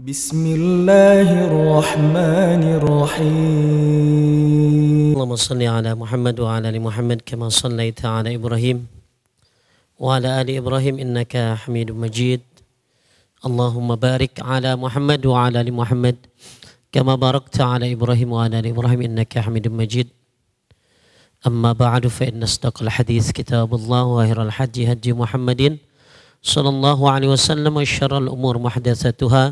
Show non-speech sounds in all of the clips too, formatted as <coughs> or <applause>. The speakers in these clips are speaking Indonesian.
بسم الله الرحمن الرحيم اللهم صل على محمد وعلى ال محمد كما صليت على ابراهيم وعلى ال ابراهيم انك حميد مجيد اللهم بارك على محمد وعلى ال محمد كما باركت على ابراهيم وعلى ال ابراهيم انك حميد مجيد اما بعد فان اصدق الحديث كتاب الله وخير الحج هدي محمد صلى الله عليه وسلم وشر الامور محدثاتها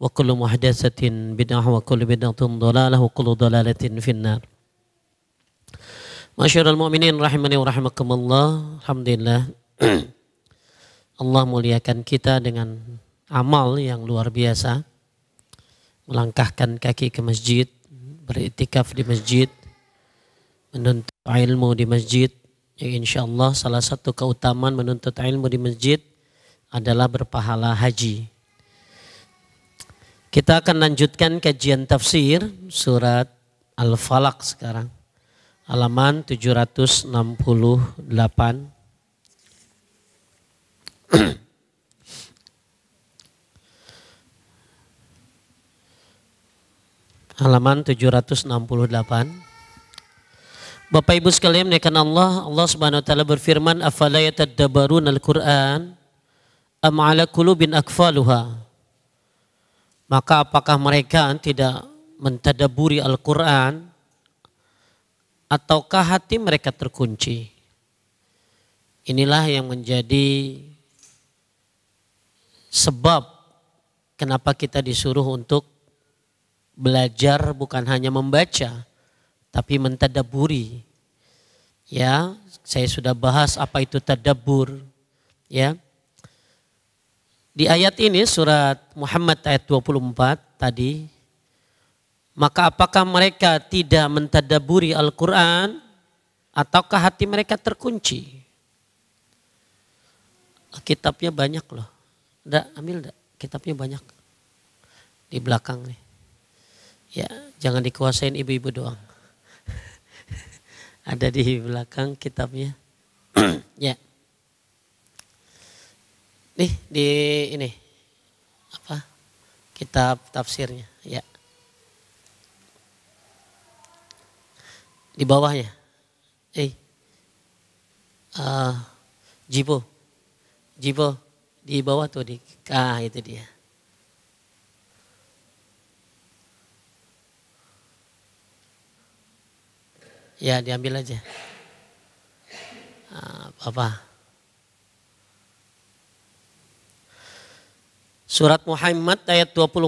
وكل محدثة بدعة وكل بدعة ضلالة وكل ضلالة في النار Masyarul mu'minin rahimani wa rahimakumullah. Alhamdulillah. <clears throat> Allah muliakan kita dengan amal yang luar biasa. Melangkahkan kaki ke masjid, beritikaf di masjid, menuntut ilmu di masjid. Ya insya Allah salah satu keutamaan menuntut ilmu di masjid adalah berpahala haji. Kita akan lanjutkan kajian tafsir surat Al-Falaq sekarang. Halaman 768. Halaman 768. Bapak Ibu sekalian menekan Allah, Allah Subhanahu wa taala berfirman, "Afala yatadabbarun al-Qur'an am ala qulubin akfaluha?" maka apakah mereka tidak mentadaburi Al-Quran ataukah hati mereka terkunci? Inilah yang menjadi sebab kenapa kita disuruh untuk belajar bukan hanya membaca tapi mentadaburi. Ya, saya sudah bahas apa itu tadabur. Ya. Di ayat ini surat Muhammad ayat 24 tadi, maka apakah mereka tidak mentadaburi Al-Quran ataukah hati mereka terkunci? Kitabnya banyak loh. tidak ambil tidak Kitabnya banyak. Di belakang nih. Ya, jangan dikuasain ibu-ibu doang. <laughs> Ada di belakang kitabnya. <clears throat> ya. Nih di ini apa kitab tafsirnya ya. Di bawahnya. Eh. Uh, Jibo. Jibo di bawah tuh di ah itu dia. Ya diambil aja. Uh, ah, apa? Surat Muhammad ayat 24,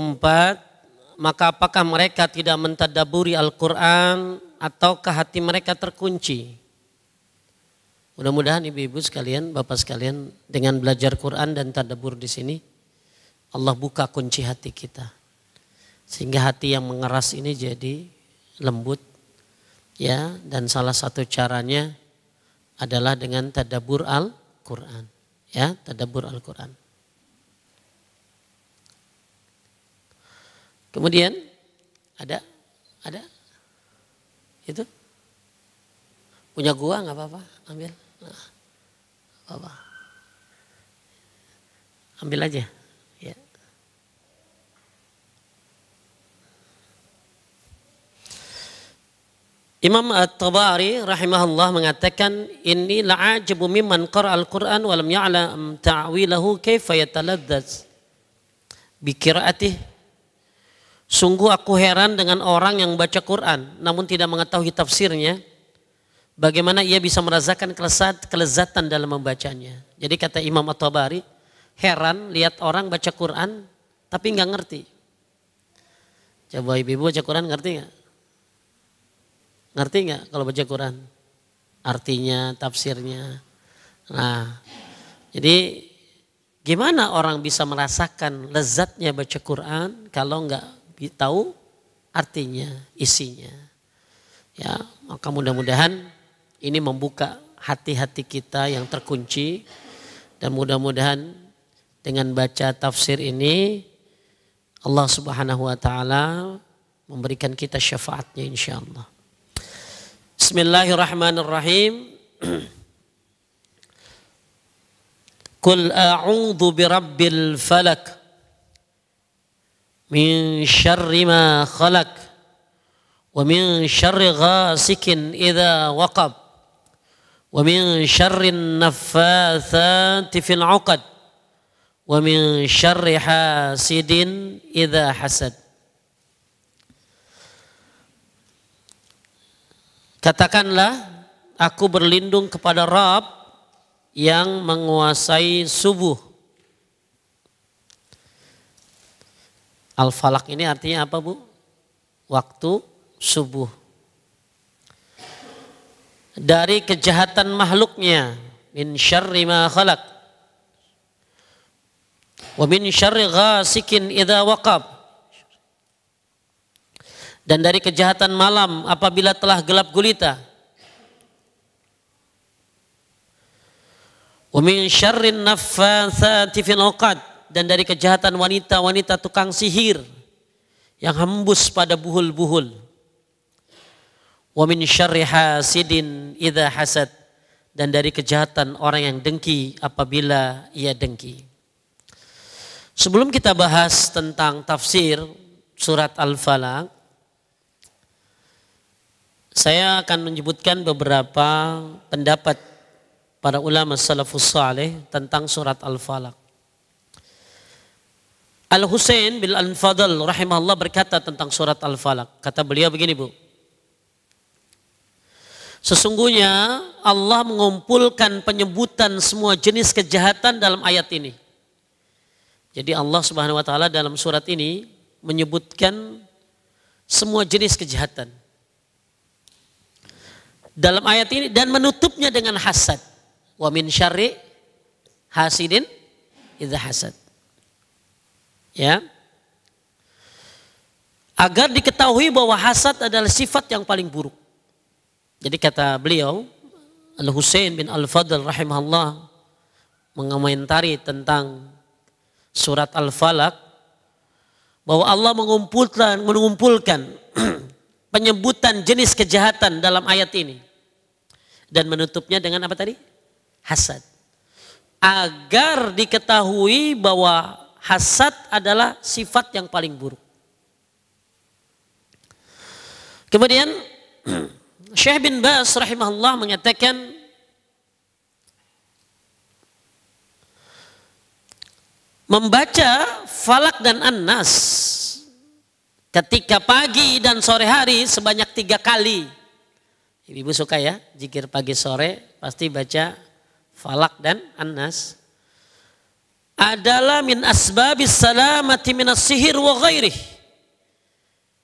maka apakah mereka tidak mentadaburi Al-Quran ataukah hati mereka terkunci? Mudah-mudahan ibu-ibu sekalian, bapak sekalian dengan belajar Quran dan tadabur di sini Allah buka kunci hati kita. Sehingga hati yang mengeras ini jadi lembut ya dan salah satu caranya adalah dengan tadabur Al-Qur'an ya, tadabur Al-Qur'an. Kemudian ada ada itu punya gua nggak apa-apa ambil nah, apa, ambil aja ya Imam At-Tabari rahimahullah mengatakan ini la'ajabu mimman qara al-Qur'an walam yala ya'lam ta'wilahu kaifa yataladzaz bi Sungguh aku heran dengan orang yang baca Quran namun tidak mengetahui tafsirnya. Bagaimana ia bisa merasakan kelezatan dalam membacanya. Jadi kata Imam At-Tabari, heran lihat orang baca Quran tapi nggak ngerti. Coba ibu-ibu baca Quran ngerti nggak? Ngerti nggak kalau baca Quran? Artinya, tafsirnya. Nah, jadi gimana orang bisa merasakan lezatnya baca Quran kalau nggak tahu artinya, isinya. Ya, maka mudah-mudahan ini membuka hati-hati kita yang terkunci dan mudah-mudahan dengan baca tafsir ini Allah Subhanahu wa taala memberikan kita syafaatnya insyaallah. Bismillahirrahmanirrahim. <clears throat> Qul a'udzu birabbil falak min syarri ma khalaq wa min syarri ghasikin idza waqab wa min syarri naffathati fil 'uqad wa min syarri hasidin idza hasad Katakanlah aku berlindung kepada Rabb yang menguasai subuh Al-Falak ini artinya apa Bu? Waktu subuh. Dari kejahatan makhluknya. Min syarri ma khalaq. Wa min syarri ghasikin idha waqab. Dan dari kejahatan malam apabila telah gelap gulita. Wa min syarri naffathati fil uqad dan dari kejahatan wanita-wanita tukang sihir yang hembus pada buhul-buhul. Wa min syarri hasidin hasad dan dari kejahatan orang yang dengki apabila ia dengki. Sebelum kita bahas tentang tafsir surat Al-Falaq, saya akan menyebutkan beberapa pendapat para ulama salafus saleh tentang surat Al-Falaq. Al-Husain bin Al-Fadl rahimahullah berkata tentang surat al Falak Kata beliau begini bu. Sesungguhnya Allah mengumpulkan penyebutan semua jenis kejahatan dalam ayat ini. Jadi Allah subhanahu wa ta'ala dalam surat ini menyebutkan semua jenis kejahatan. Dalam ayat ini dan menutupnya dengan hasad. Wa min syarri hasidin idha hasad. Ya. Agar diketahui bahwa hasad adalah sifat yang paling buruk. Jadi kata beliau, Al-Husain bin Al-Fadl rahimahullah mengomentari tentang surat al Falak bahwa Allah mengumpulkan mengumpulkan <clears throat> penyebutan jenis kejahatan dalam ayat ini dan menutupnya dengan apa tadi? hasad. Agar diketahui bahwa hasad adalah sifat yang paling buruk. Kemudian <clears throat> Syekh bin Bas rahimahullah mengatakan membaca Falak dan an ketika pagi dan sore hari sebanyak tiga kali. Ibu suka ya, jikir pagi sore pasti baca Falak dan an adalah min asbabis salamati min sihir wa ghairih.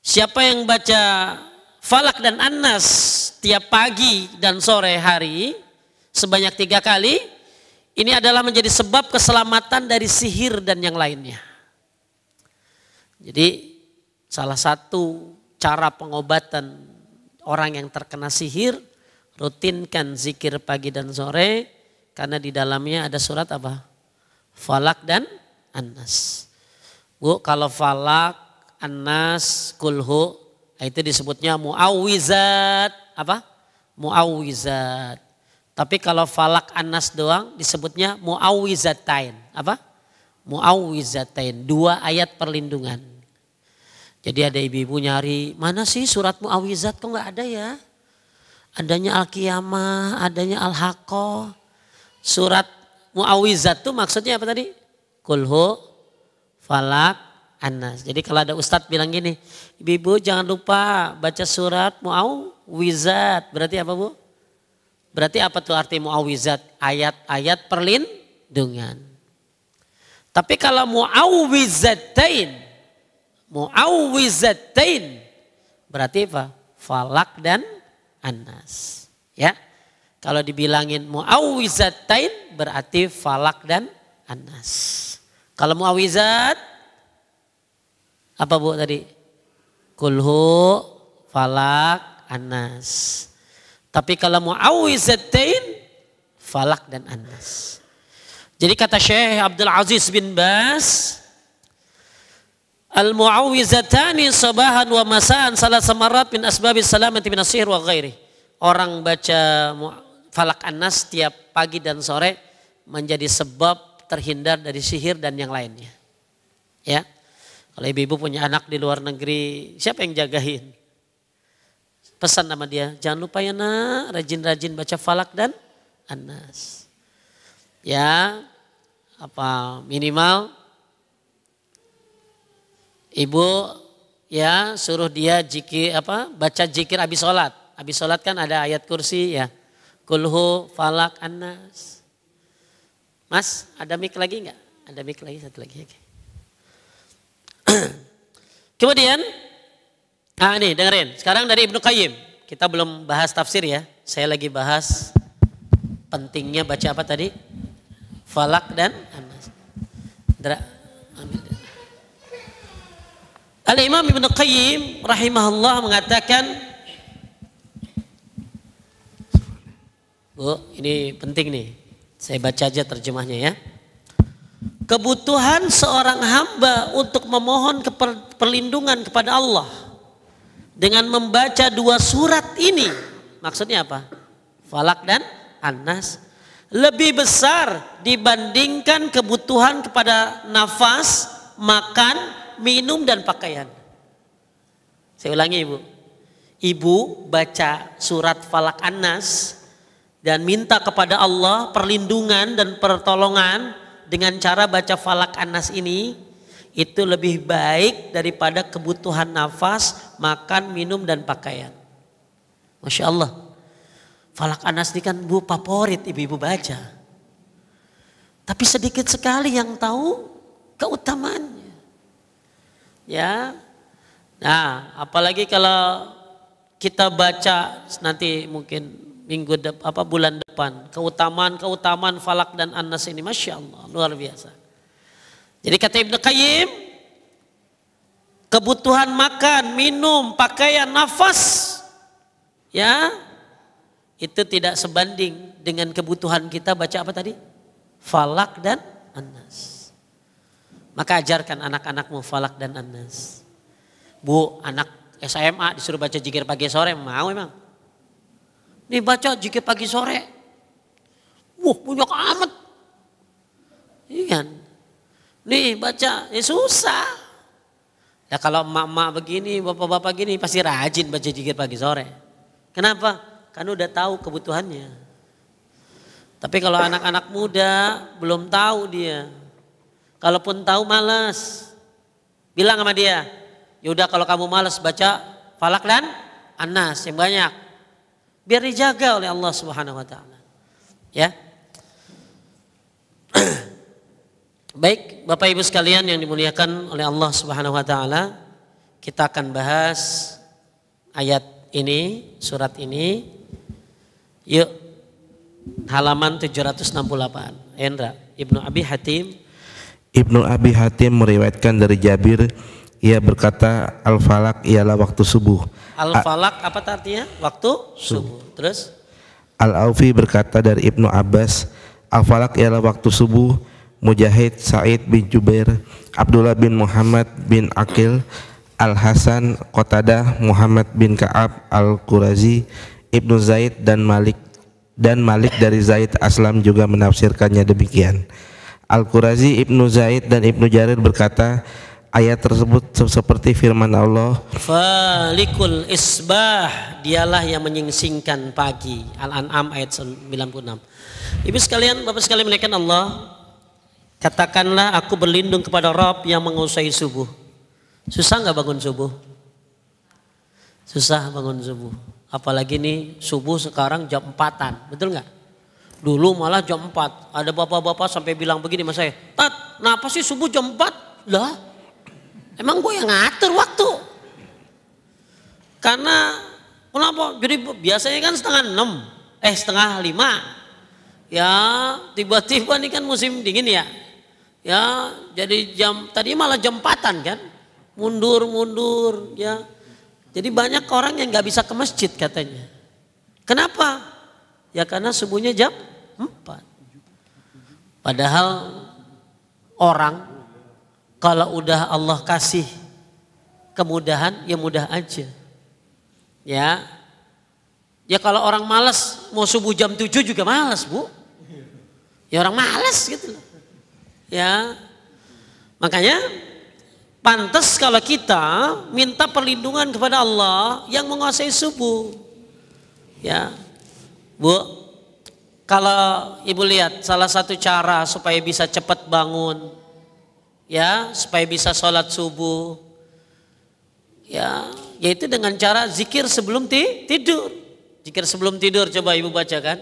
Siapa yang baca Falak dan Anas tiap pagi dan sore hari sebanyak tiga kali, ini adalah menjadi sebab keselamatan dari sihir dan yang lainnya. Jadi salah satu cara pengobatan orang yang terkena sihir, rutinkan zikir pagi dan sore, karena di dalamnya ada surat apa? Falak dan Anas. Bu, kalau falak, Anas, kulhu, itu disebutnya muawizat. Apa? Muawizat. Tapi kalau falak anas doang disebutnya muawizatain. Apa? Muawizatain. Dua ayat perlindungan. Jadi ada ibu-ibu nyari, mana sih surat muawizat kok nggak ada ya? Adanya Al-Qiyamah, adanya Al-Haqqah. Surat Muawizat itu maksudnya apa tadi? Kulhu, falak, anas. Jadi kalau ada ustadz bilang gini, ibu-ibu jangan lupa baca surat muawizat. Berarti apa bu? Berarti apa tuh arti muawizat? Ayat-ayat perlindungan. Tapi kalau muawizatain, muawizatain, berarti apa? Falak dan anas. Ya. Kalau dibilangin muawizatain berarti falak dan anas. Kalau muawizat apa Bu tadi? Kulhu, falak, anas. Tapi kalau muawizatain falak dan anas. Jadi kata Syekh Abdul Aziz bin Bas Al-mu'awizatani sabahan wa masaan salah samarat min asbabis salamati asihir wa ghairi. Orang baca Falak Anas tiap pagi dan sore menjadi sebab terhindar dari sihir dan yang lainnya. Ya. Kalau ibu-ibu punya anak di luar negeri, siapa yang jagain? Pesan nama dia, jangan lupa ya nak, rajin-rajin baca Falak dan Anas. Ya, apa minimal ibu ya suruh dia jikir apa baca jikir habis sholat habis sholat kan ada ayat kursi ya Kulhu, Falak, Anas. Mas, ada mic lagi nggak? Ada mic lagi satu lagi. Okay. <clears throat> Kemudian, ah ini dengerin. Sekarang dari Ibnu Qayyim. Kita belum bahas tafsir ya. Saya lagi bahas pentingnya baca apa tadi? Falak dan Anas. Dra Al-Imam Ibn Qayyim rahimahullah mengatakan Bu, ini penting nih. Saya baca aja terjemahnya ya. Kebutuhan seorang hamba untuk memohon perlindungan kepada Allah dengan membaca dua surat ini. Maksudnya apa? Falak dan Anas lebih besar dibandingkan kebutuhan kepada nafas, makan, minum dan pakaian. Saya ulangi Ibu. Ibu baca surat Falak Anas dan minta kepada Allah perlindungan dan pertolongan dengan cara baca falak anas ini itu lebih baik daripada kebutuhan nafas, makan, minum dan pakaian. Masya Allah. Falak anas ini kan bu favorit ibu-ibu baca. Tapi sedikit sekali yang tahu keutamaannya. Ya. Nah, apalagi kalau kita baca nanti mungkin minggu de, apa bulan depan keutamaan keutamaan falak dan anas ini masya Allah luar biasa jadi kata Ibnu Qayyim kebutuhan makan minum pakaian nafas ya itu tidak sebanding dengan kebutuhan kita baca apa tadi falak dan anas maka ajarkan anak-anakmu falak dan anas bu anak SMA disuruh baca jikir pagi sore mau emang Nih baca jika pagi sore. Wah punya amat. Iya. Kan? Nih baca, ya susah. Ya kalau emak-emak begini, bapak-bapak gini pasti rajin baca jikir pagi sore. Kenapa? Karena udah tahu kebutuhannya. Tapi kalau anak-anak muda belum tahu dia. Kalaupun tahu malas. Bilang sama dia, yaudah kalau kamu malas baca falak dan anas yang banyak biar dijaga oleh Allah Subhanahu wa taala. Ya. <clears throat> Baik, Bapak Ibu sekalian yang dimuliakan oleh Allah Subhanahu wa taala, kita akan bahas ayat ini, surat ini. Yuk. Halaman 768. Endra, Ibnu Abi Hatim Ibnu Abi Hatim meriwayatkan dari Jabir ia berkata al-falak ialah waktu subuh. Al-falak apa artinya? Waktu subuh. Terus Al-Aufi berkata dari Ibnu Abbas, al-falak ialah waktu subuh. Mujahid Said bin Jubair, Abdullah bin Muhammad bin Akil, Al-Hasan Qatadah Muhammad bin Ka'ab Al-Qurazi, Ibnu Zaid dan Malik dan Malik dari Zaid Aslam juga menafsirkannya demikian. Al-Qurazi, Ibnu Zaid dan Ibnu Jarir berkata, ayat tersebut seperti firman Allah Falikul isbah dialah yang menyingsingkan pagi Al-An'am ayat 96 Ibu sekalian Bapak sekalian menaikkan Allah katakanlah aku berlindung kepada Rob yang menguasai subuh susah nggak bangun subuh susah bangun subuh apalagi nih subuh sekarang jam empatan betul nggak dulu malah jam empat. ada bapak-bapak sampai bilang begini mas saya tat kenapa sih subuh jam empat? lah Emang gue yang ngatur waktu. Karena kenapa? Jadi biasanya kan setengah enam, eh setengah lima. Ya tiba-tiba nih kan musim dingin ya. Ya jadi jam tadi malah jam kan. Mundur-mundur ya. Jadi banyak orang yang nggak bisa ke masjid katanya. Kenapa? Ya karena subuhnya jam empat, Padahal orang kalau udah Allah kasih kemudahan, ya mudah aja. Ya. Ya kalau orang malas mau subuh jam 7 juga malas, Bu. Ya orang malas gitu Ya. Makanya pantas kalau kita minta perlindungan kepada Allah yang menguasai subuh. Ya. Bu, kalau Ibu lihat salah satu cara supaya bisa cepat bangun ya supaya bisa sholat subuh ya yaitu dengan cara zikir sebelum ti tidur zikir sebelum tidur coba ibu baca kan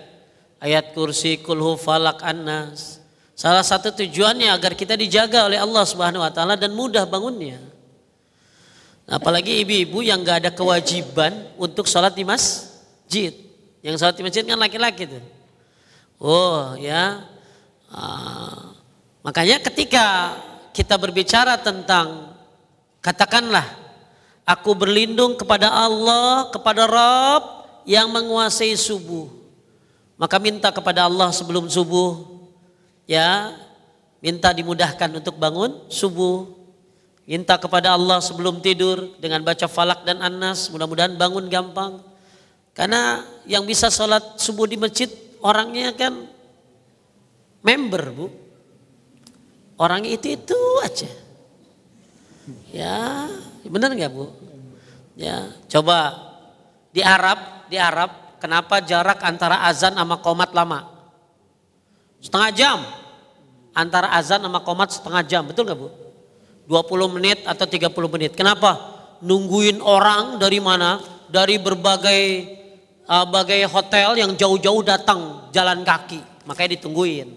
ayat kursi kulhu falak anas salah satu tujuannya agar kita dijaga oleh Allah subhanahu wa taala dan mudah bangunnya nah, apalagi ibu-ibu yang nggak ada kewajiban untuk sholat di masjid yang sholat di masjid kan laki-laki tuh oh ya ah, makanya ketika kita berbicara tentang katakanlah aku berlindung kepada Allah, kepada Rob yang menguasai subuh. Maka minta kepada Allah sebelum subuh ya, minta dimudahkan untuk bangun subuh. Minta kepada Allah sebelum tidur dengan baca Falak dan Anas, mudah-mudahan bangun gampang. Karena yang bisa sholat subuh di masjid orangnya kan member, Bu Orang itu itu aja. Ya, benar nggak bu? Ya, coba di Arab, di Arab, kenapa jarak antara azan sama komat lama? Setengah jam. Antara azan sama komat setengah jam, betul nggak bu? 20 menit atau 30 menit. Kenapa? Nungguin orang dari mana? Dari berbagai uh, hotel yang jauh-jauh datang jalan kaki. Makanya ditungguin.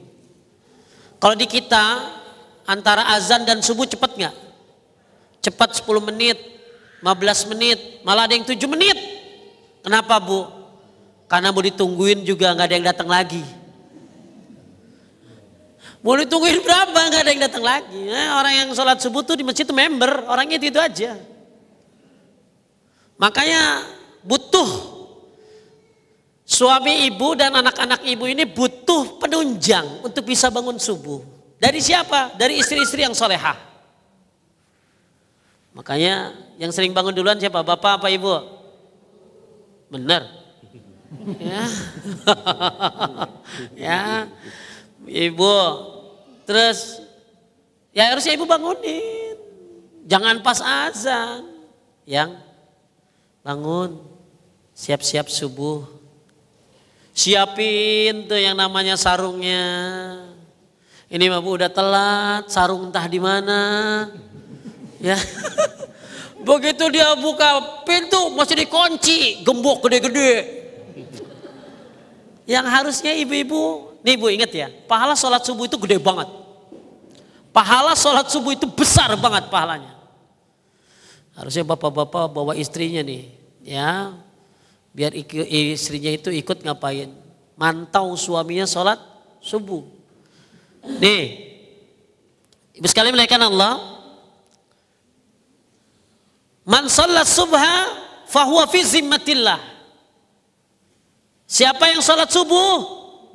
Kalau di kita antara azan dan subuh cepat nggak? Cepat 10 menit, 15 menit, malah ada yang 7 menit. Kenapa bu? Karena mau ditungguin juga nggak ada yang datang lagi. Mau ditungguin berapa nggak ada yang datang lagi. Nah, orang yang sholat subuh tuh di masjid itu member, orangnya itu, itu aja. Makanya butuh suami ibu dan anak-anak ibu ini butuh penunjang untuk bisa bangun subuh. Dari siapa? Dari istri-istri yang solehah. Makanya yang sering bangun duluan siapa? Bapak apa ibu? Benar. ya. <laughs> ya. Ibu. Terus ya harusnya ibu bangunin. Jangan pas azan. Yang bangun siap-siap subuh. Siapin tuh yang namanya sarungnya ini mah Bu udah telat, sarung entah di mana. Ya. Begitu dia buka pintu masih dikunci, gembok gede-gede. Yang harusnya ibu-ibu, nih Bu inget ya, pahala sholat subuh itu gede banget. Pahala sholat subuh itu besar banget pahalanya. Harusnya bapak-bapak bawa istrinya nih, ya. Biar istrinya itu ikut ngapain? Mantau suaminya sholat subuh. Nih, ibu sekali melihatkan Allah. Man sholat subha fahuwa fi zimmatillah. Siapa yang sholat subuh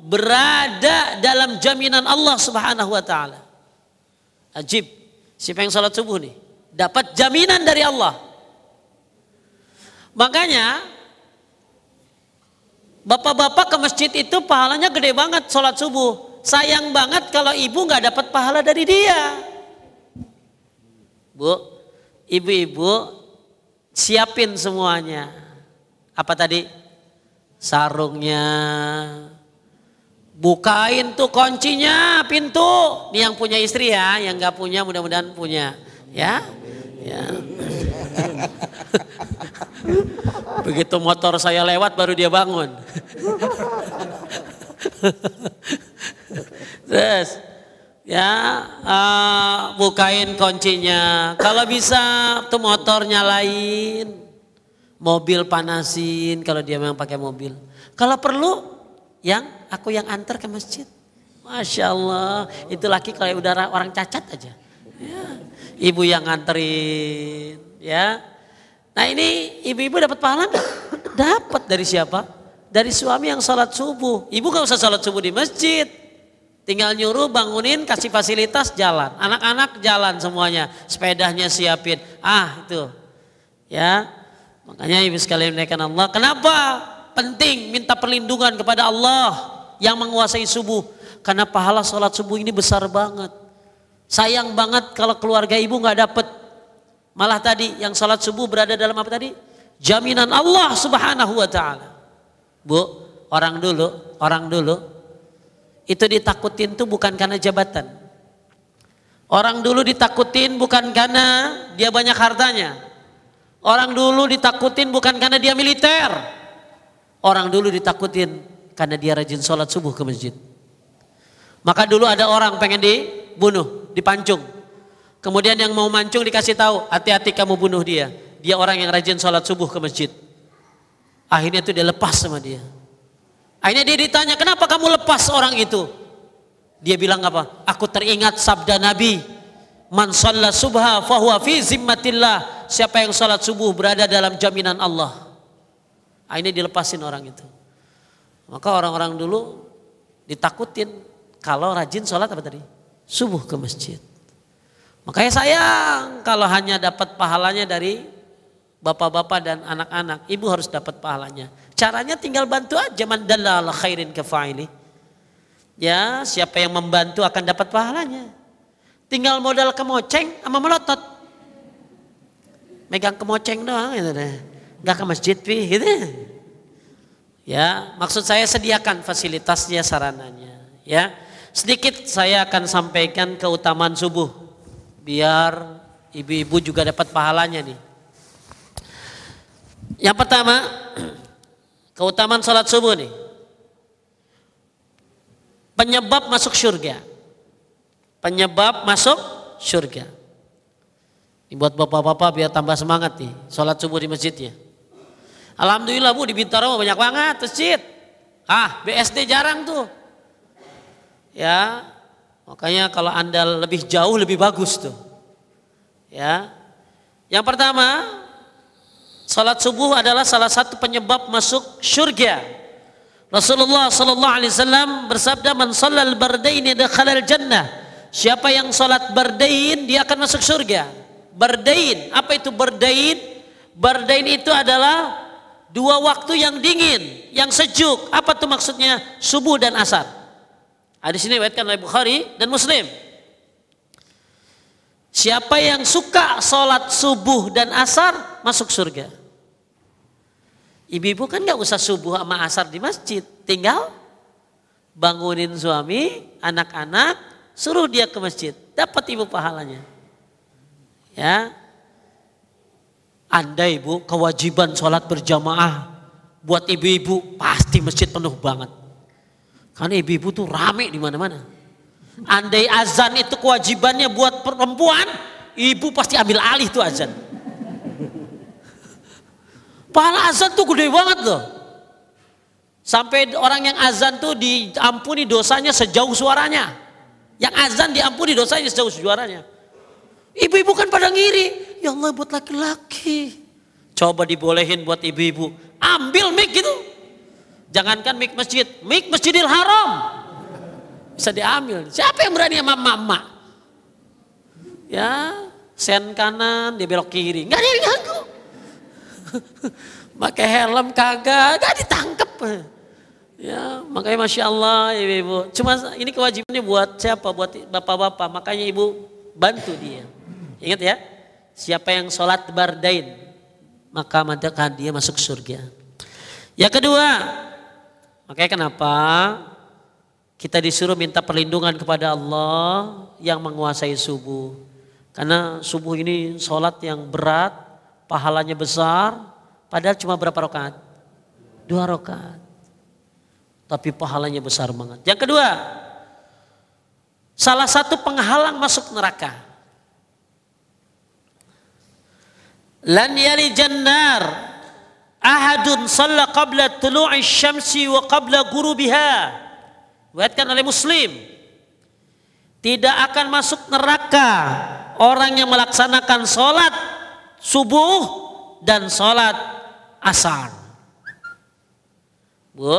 berada dalam jaminan Allah subhanahu wa ta'ala. Ajib, siapa yang sholat subuh nih? Dapat jaminan dari Allah. Makanya Bapak-bapak ke masjid itu pahalanya gede banget sholat subuh sayang banget kalau ibu nggak dapat pahala dari dia. Bu, ibu-ibu siapin semuanya. Apa tadi? Sarungnya. Bukain tuh kuncinya pintu. Ini yang punya istri ya, yang nggak punya mudah-mudahan punya. Ya, ya. <laughs> Begitu motor saya lewat baru dia bangun. <laughs> Terus ya uh, bukain kuncinya. Kalau bisa tuh motor nyalain, mobil panasin kalau dia memang pakai mobil. Kalau perlu yang aku yang antar ke masjid. Masya Allah, itu laki kalau udara orang cacat aja. Ya. Ibu yang nganterin, ya. Nah ini ibu-ibu dapat pahala Dapat dari siapa? Dari suami yang sholat subuh. Ibu gak usah sholat subuh di masjid. Tinggal nyuruh bangunin, kasih fasilitas jalan. Anak-anak jalan semuanya, sepedahnya siapin. Ah itu, ya. Makanya ibu sekalian menaikkan Allah. Kenapa penting minta perlindungan kepada Allah yang menguasai subuh? Karena pahala sholat subuh ini besar banget. Sayang banget kalau keluarga ibu nggak dapet. Malah tadi yang sholat subuh berada dalam apa tadi? Jaminan Allah subhanahu wa ta'ala. Bu, orang dulu, orang dulu itu ditakutin tuh bukan karena jabatan. Orang dulu ditakutin bukan karena dia banyak hartanya. Orang dulu ditakutin bukan karena dia militer. Orang dulu ditakutin karena dia rajin sholat subuh ke masjid. Maka dulu ada orang pengen dibunuh, dipancung. Kemudian yang mau mancung dikasih tahu, hati-hati kamu bunuh dia. Dia orang yang rajin sholat subuh ke masjid. Akhirnya itu dia lepas sama dia. Akhirnya dia ditanya, kenapa kamu lepas orang itu? Dia bilang apa? Aku teringat sabda Nabi. Man sholla subha fahuwa fi zimmatillah. Siapa yang sholat subuh berada dalam jaminan Allah. Akhirnya dilepasin orang itu. Maka orang-orang dulu ditakutin kalau rajin sholat apa tadi? Subuh ke masjid. Makanya sayang kalau hanya dapat pahalanya dari bapak-bapak dan anak-anak. Ibu harus dapat pahalanya. Caranya tinggal bantu aja man dalal khairin kefaili. Ya, siapa yang membantu akan dapat pahalanya. Tinggal modal kemoceng sama melotot. Megang kemoceng doang itu deh. Enggak ke masjid pi gitu. Ya, maksud saya sediakan fasilitasnya, sarananya, ya. Sedikit saya akan sampaikan keutamaan subuh biar ibu-ibu juga dapat pahalanya nih. Yang pertama, Keutamaan sholat subuh nih. Penyebab masuk surga. Penyebab masuk surga. Ini buat bapak-bapak biar tambah semangat nih. Sholat subuh di masjidnya. Alhamdulillah bu di Bintaro banyak banget masjid. Ah BSD jarang tuh. Ya makanya kalau anda lebih jauh lebih bagus tuh. Ya yang pertama Salat subuh adalah salah satu penyebab masuk syurga. Rasulullah sallallahu alaihi wasallam bersabda man shallal bardain dakhalal jannah. Siapa yang salat bardain dia akan masuk surga. Bardain, apa itu bardain? Bardain itu adalah dua waktu yang dingin, yang sejuk. Apa tuh maksudnya? Subuh dan asar. Hadis ini riwayatkan oleh Bukhari dan Muslim. Siapa yang suka sholat subuh dan asar masuk surga. Ibu-ibu kan nggak usah subuh sama asar di masjid, tinggal bangunin suami, anak-anak, suruh dia ke masjid, dapat ibu pahalanya. Ya, anda ibu kewajiban sholat berjamaah buat ibu-ibu pasti masjid penuh banget. Karena ibu-ibu tuh rame di mana-mana. Andai azan itu kewajibannya buat perempuan, ibu pasti ambil alih tuh azan. Pahala azan tuh gede banget loh. Sampai orang yang azan tuh diampuni dosanya sejauh suaranya. Yang azan diampuni dosanya sejauh suaranya. Ibu-ibu kan pada ngiri. Ya Allah buat laki-laki. Coba dibolehin buat ibu-ibu. Ambil mic gitu. Jangankan mic masjid. Mic masjidil haram bisa diambil. Siapa yang berani sama mama? Ya, sen kanan, dia belok kiri. Enggak dia yang ganggu. <laughs> Pakai helm kagak, enggak ditangkep. Ya, makanya Masya Allah ibu, ibu. Cuma ini kewajibannya buat siapa? Buat bapak-bapak. Makanya ibu bantu dia. Ingat ya, siapa yang sholat bardain, maka madakan dia masuk surga. Yang kedua, makanya kenapa kita disuruh minta perlindungan kepada Allah yang menguasai subuh. Karena subuh ini sholat yang berat, pahalanya besar, padahal cuma berapa rokaat? Dua rokaat. Tapi pahalanya besar banget. Yang kedua, salah satu penghalang masuk neraka. Lan yali jannar ahadun salla qabla tulu'i syamsi wa qabla gurubiha Buatkan oleh muslim. Tidak akan masuk neraka orang yang melaksanakan sholat subuh dan sholat asar. Bu,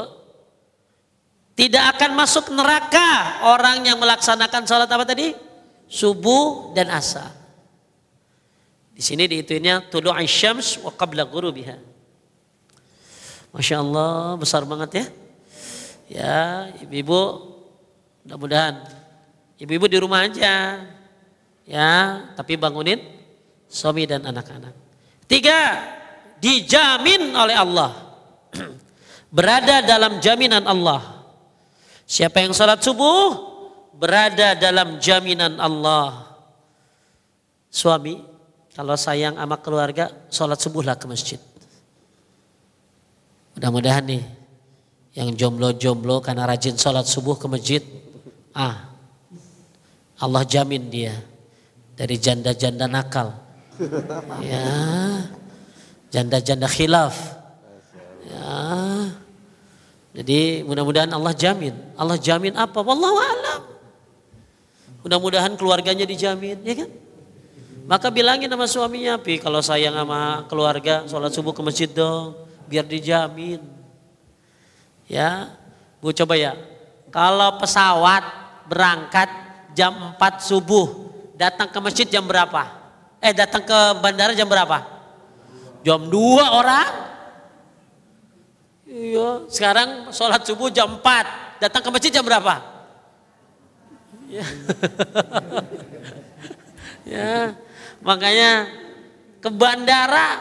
tidak akan masuk neraka orang yang melaksanakan sholat apa tadi? Subuh dan asar. Di sini diituinnya tulu syams wa qabla biha. Masya Allah besar banget ya. Ya, ibu-ibu mudah-mudahan ibu-ibu di rumah aja. Ya, tapi bangunin suami dan anak-anak. Tiga, dijamin oleh Allah. <clears throat> berada dalam jaminan Allah. Siapa yang sholat subuh, berada dalam jaminan Allah. Suami, kalau sayang sama keluarga, sholat subuhlah ke masjid. Mudah-mudahan nih yang jomblo-jomblo karena rajin sholat subuh ke masjid, ah, Allah jamin dia dari janda-janda nakal, ya, janda-janda khilaf, ya. Jadi mudah-mudahan Allah jamin. Allah jamin apa? Wallahu alam. Mudah-mudahan keluarganya dijamin, ya kan? Maka bilangin sama suaminya, Pi kalau sayang sama keluarga, sholat subuh ke masjid dong, biar dijamin. Ya, Bu coba ya. Kalau pesawat berangkat jam 4 subuh, datang ke masjid jam berapa? Eh, datang ke bandara jam berapa? Jam 2 orang. Iya, sekarang sholat subuh jam 4, datang ke masjid jam berapa? Ya. <laughs> ya. Makanya ke bandara.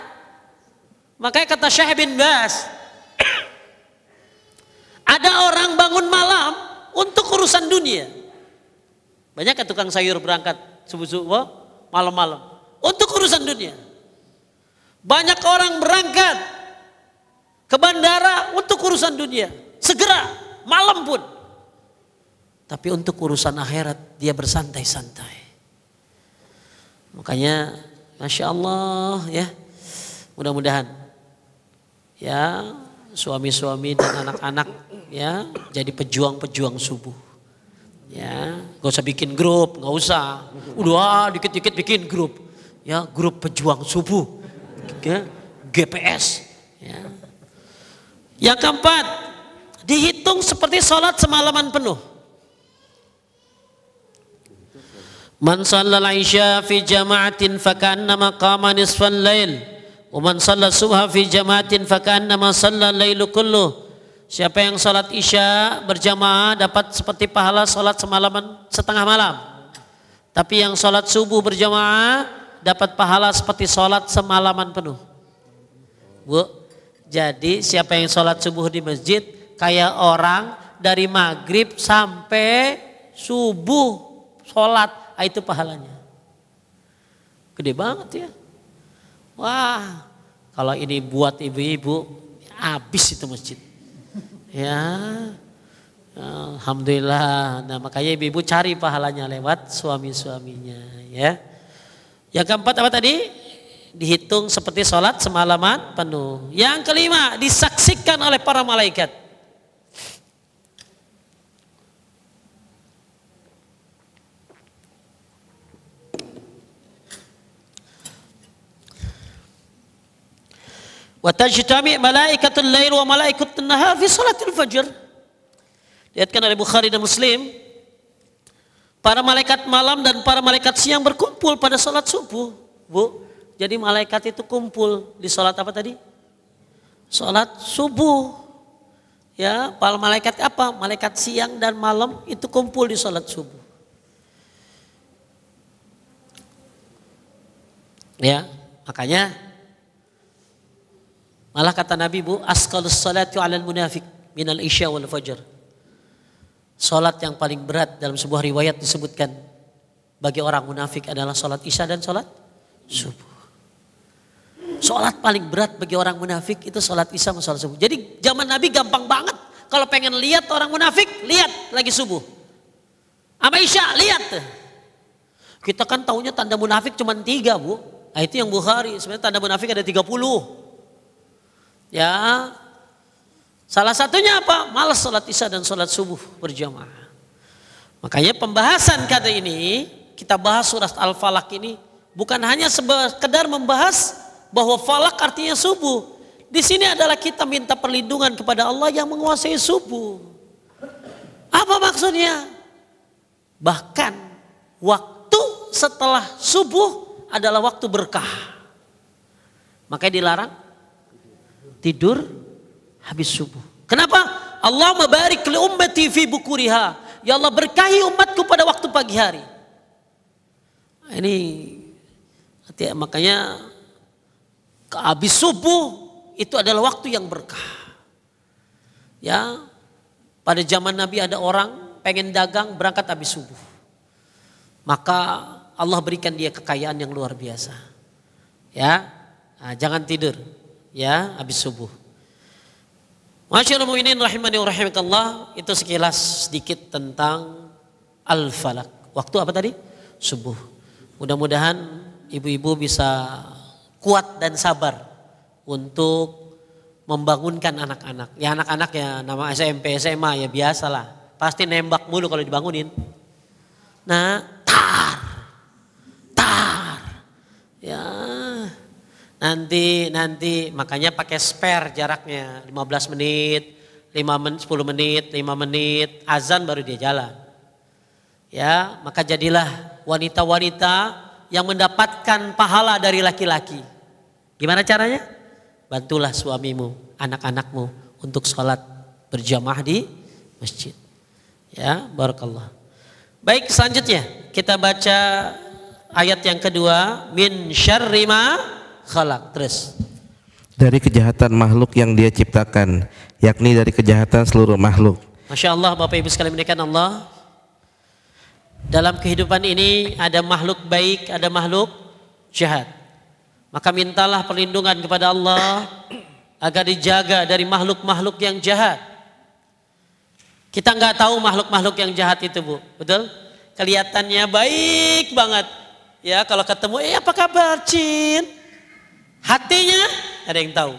Makanya kata Syekh bin Bas, ada orang bangun malam untuk urusan dunia. Banyak kan tukang sayur berangkat subuh-subuh malam-malam untuk urusan dunia. Banyak orang berangkat ke bandara untuk urusan dunia. Segera, malam pun. Tapi untuk urusan akhirat dia bersantai-santai. Makanya Masya Allah ya mudah-mudahan ya suami-suami dan anak-anak ya jadi pejuang-pejuang subuh. Ya, gak usah bikin grup, gak usah. Udah ah, dikit-dikit bikin grup. Ya, grup pejuang subuh. Ya, GPS. Ya. Yang keempat, dihitung seperti sholat semalaman penuh. Man sallal isya fi jama'atin fakanna maqama nisfan lail. Uman salat subuh subha fi jamaatin fakannama shalla lailu kulluh. Siapa yang salat Isya berjamaah dapat seperti pahala salat semalaman setengah malam. Tapi yang salat subuh berjamaah dapat pahala seperti salat semalaman penuh. Bu, jadi siapa yang salat subuh di masjid kayak orang dari maghrib sampai subuh salat, ah, itu pahalanya. Gede banget ya. Wah, kalau ini buat ibu-ibu, habis itu masjid. Ya, Alhamdulillah. Nah makanya ibu-ibu cari pahalanya lewat suami-suaminya ya. Yang keempat apa tadi? Dihitung seperti sholat semalaman penuh. Yang kelima disaksikan oleh para malaikat. Wa tajtami' malaikatul lail wa malaikatul nahar fi salatil fajr. lihatkan oleh Bukhari dan Muslim. Para malaikat malam dan para malaikat siang berkumpul pada salat subuh. Bu, jadi malaikat itu kumpul di salat apa tadi? Salat subuh. Ya, para malaikat apa? Malaikat siang dan malam itu kumpul di salat subuh. Ya, makanya Malah kata Nabi bu, askalus salatu alal munafik minal isya wal fajr. Salat yang paling berat dalam sebuah riwayat disebutkan bagi orang munafik adalah salat isya dan salat subuh. Salat paling berat bagi orang munafik itu salat isya sama salat subuh. Jadi zaman Nabi gampang banget kalau pengen lihat orang munafik, lihat lagi subuh. Apa isya, lihat. Kita kan taunya tanda munafik cuma tiga bu. Nah, itu yang Bukhari. Sebenarnya tanda munafik ada tiga puluh. Ya, salah satunya apa? Malas sholat isya dan sholat subuh berjamaah. Makanya pembahasan kata ini kita bahas surat Al-Falak ini bukan hanya sekedar membahas bahwa falak artinya subuh. Di sini adalah kita minta perlindungan kepada Allah yang menguasai subuh. Apa maksudnya? Bahkan waktu setelah subuh adalah waktu berkah. Makanya dilarang tidur habis subuh. Kenapa? Allah mabarik li ummati fi bukuriha. Ya Allah berkahi umatku pada waktu pagi hari. Nah, ini makanya habis subuh itu adalah waktu yang berkah. Ya, pada zaman Nabi ada orang pengen dagang berangkat habis subuh. Maka Allah berikan dia kekayaan yang luar biasa. Ya, nah, jangan tidur ya habis subuh. Masyaallah rahimani rahimakallah itu sekilas sedikit tentang al-falak. Waktu apa tadi? Subuh. Mudah-mudahan ibu-ibu bisa kuat dan sabar untuk membangunkan anak-anak. Ya anak-anak ya nama SMP, SMA ya biasalah. Pasti nembak mulu kalau dibangunin. Nah, tar. Tar. Ya, nanti nanti makanya pakai spare jaraknya 15 menit 5 men, 10 menit 5 menit azan baru dia jalan ya maka jadilah wanita-wanita yang mendapatkan pahala dari laki-laki gimana caranya bantulah suamimu anak-anakmu untuk sholat berjamaah di masjid ya barakallah baik selanjutnya kita baca ayat yang kedua min syarrima khalaq terus dari kejahatan makhluk yang dia ciptakan yakni dari kejahatan seluruh makhluk Masya Allah Bapak Ibu sekalian menekan Allah dalam kehidupan ini ada makhluk baik ada makhluk jahat maka mintalah perlindungan kepada Allah agar dijaga dari makhluk-makhluk yang jahat kita nggak tahu makhluk-makhluk yang jahat itu bu betul kelihatannya baik banget ya kalau ketemu eh apa kabar cint? Hatinya ada yang tahu.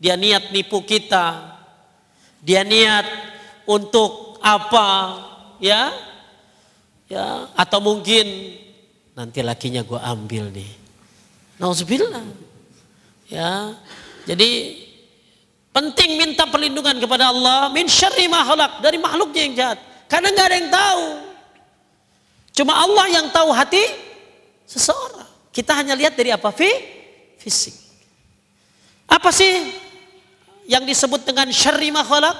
Dia niat nipu kita. Dia niat untuk apa? Ya. Ya, atau mungkin nanti lakinya gue ambil nih. Nauzubillah. Ya. Jadi penting minta perlindungan kepada Allah min syarri makhluk dari makhluknya yang jahat. Karena nggak ada yang tahu. Cuma Allah yang tahu hati seseorang. Kita hanya lihat dari apa? Fi fisik. Apa sih yang disebut dengan syar'i makhluk?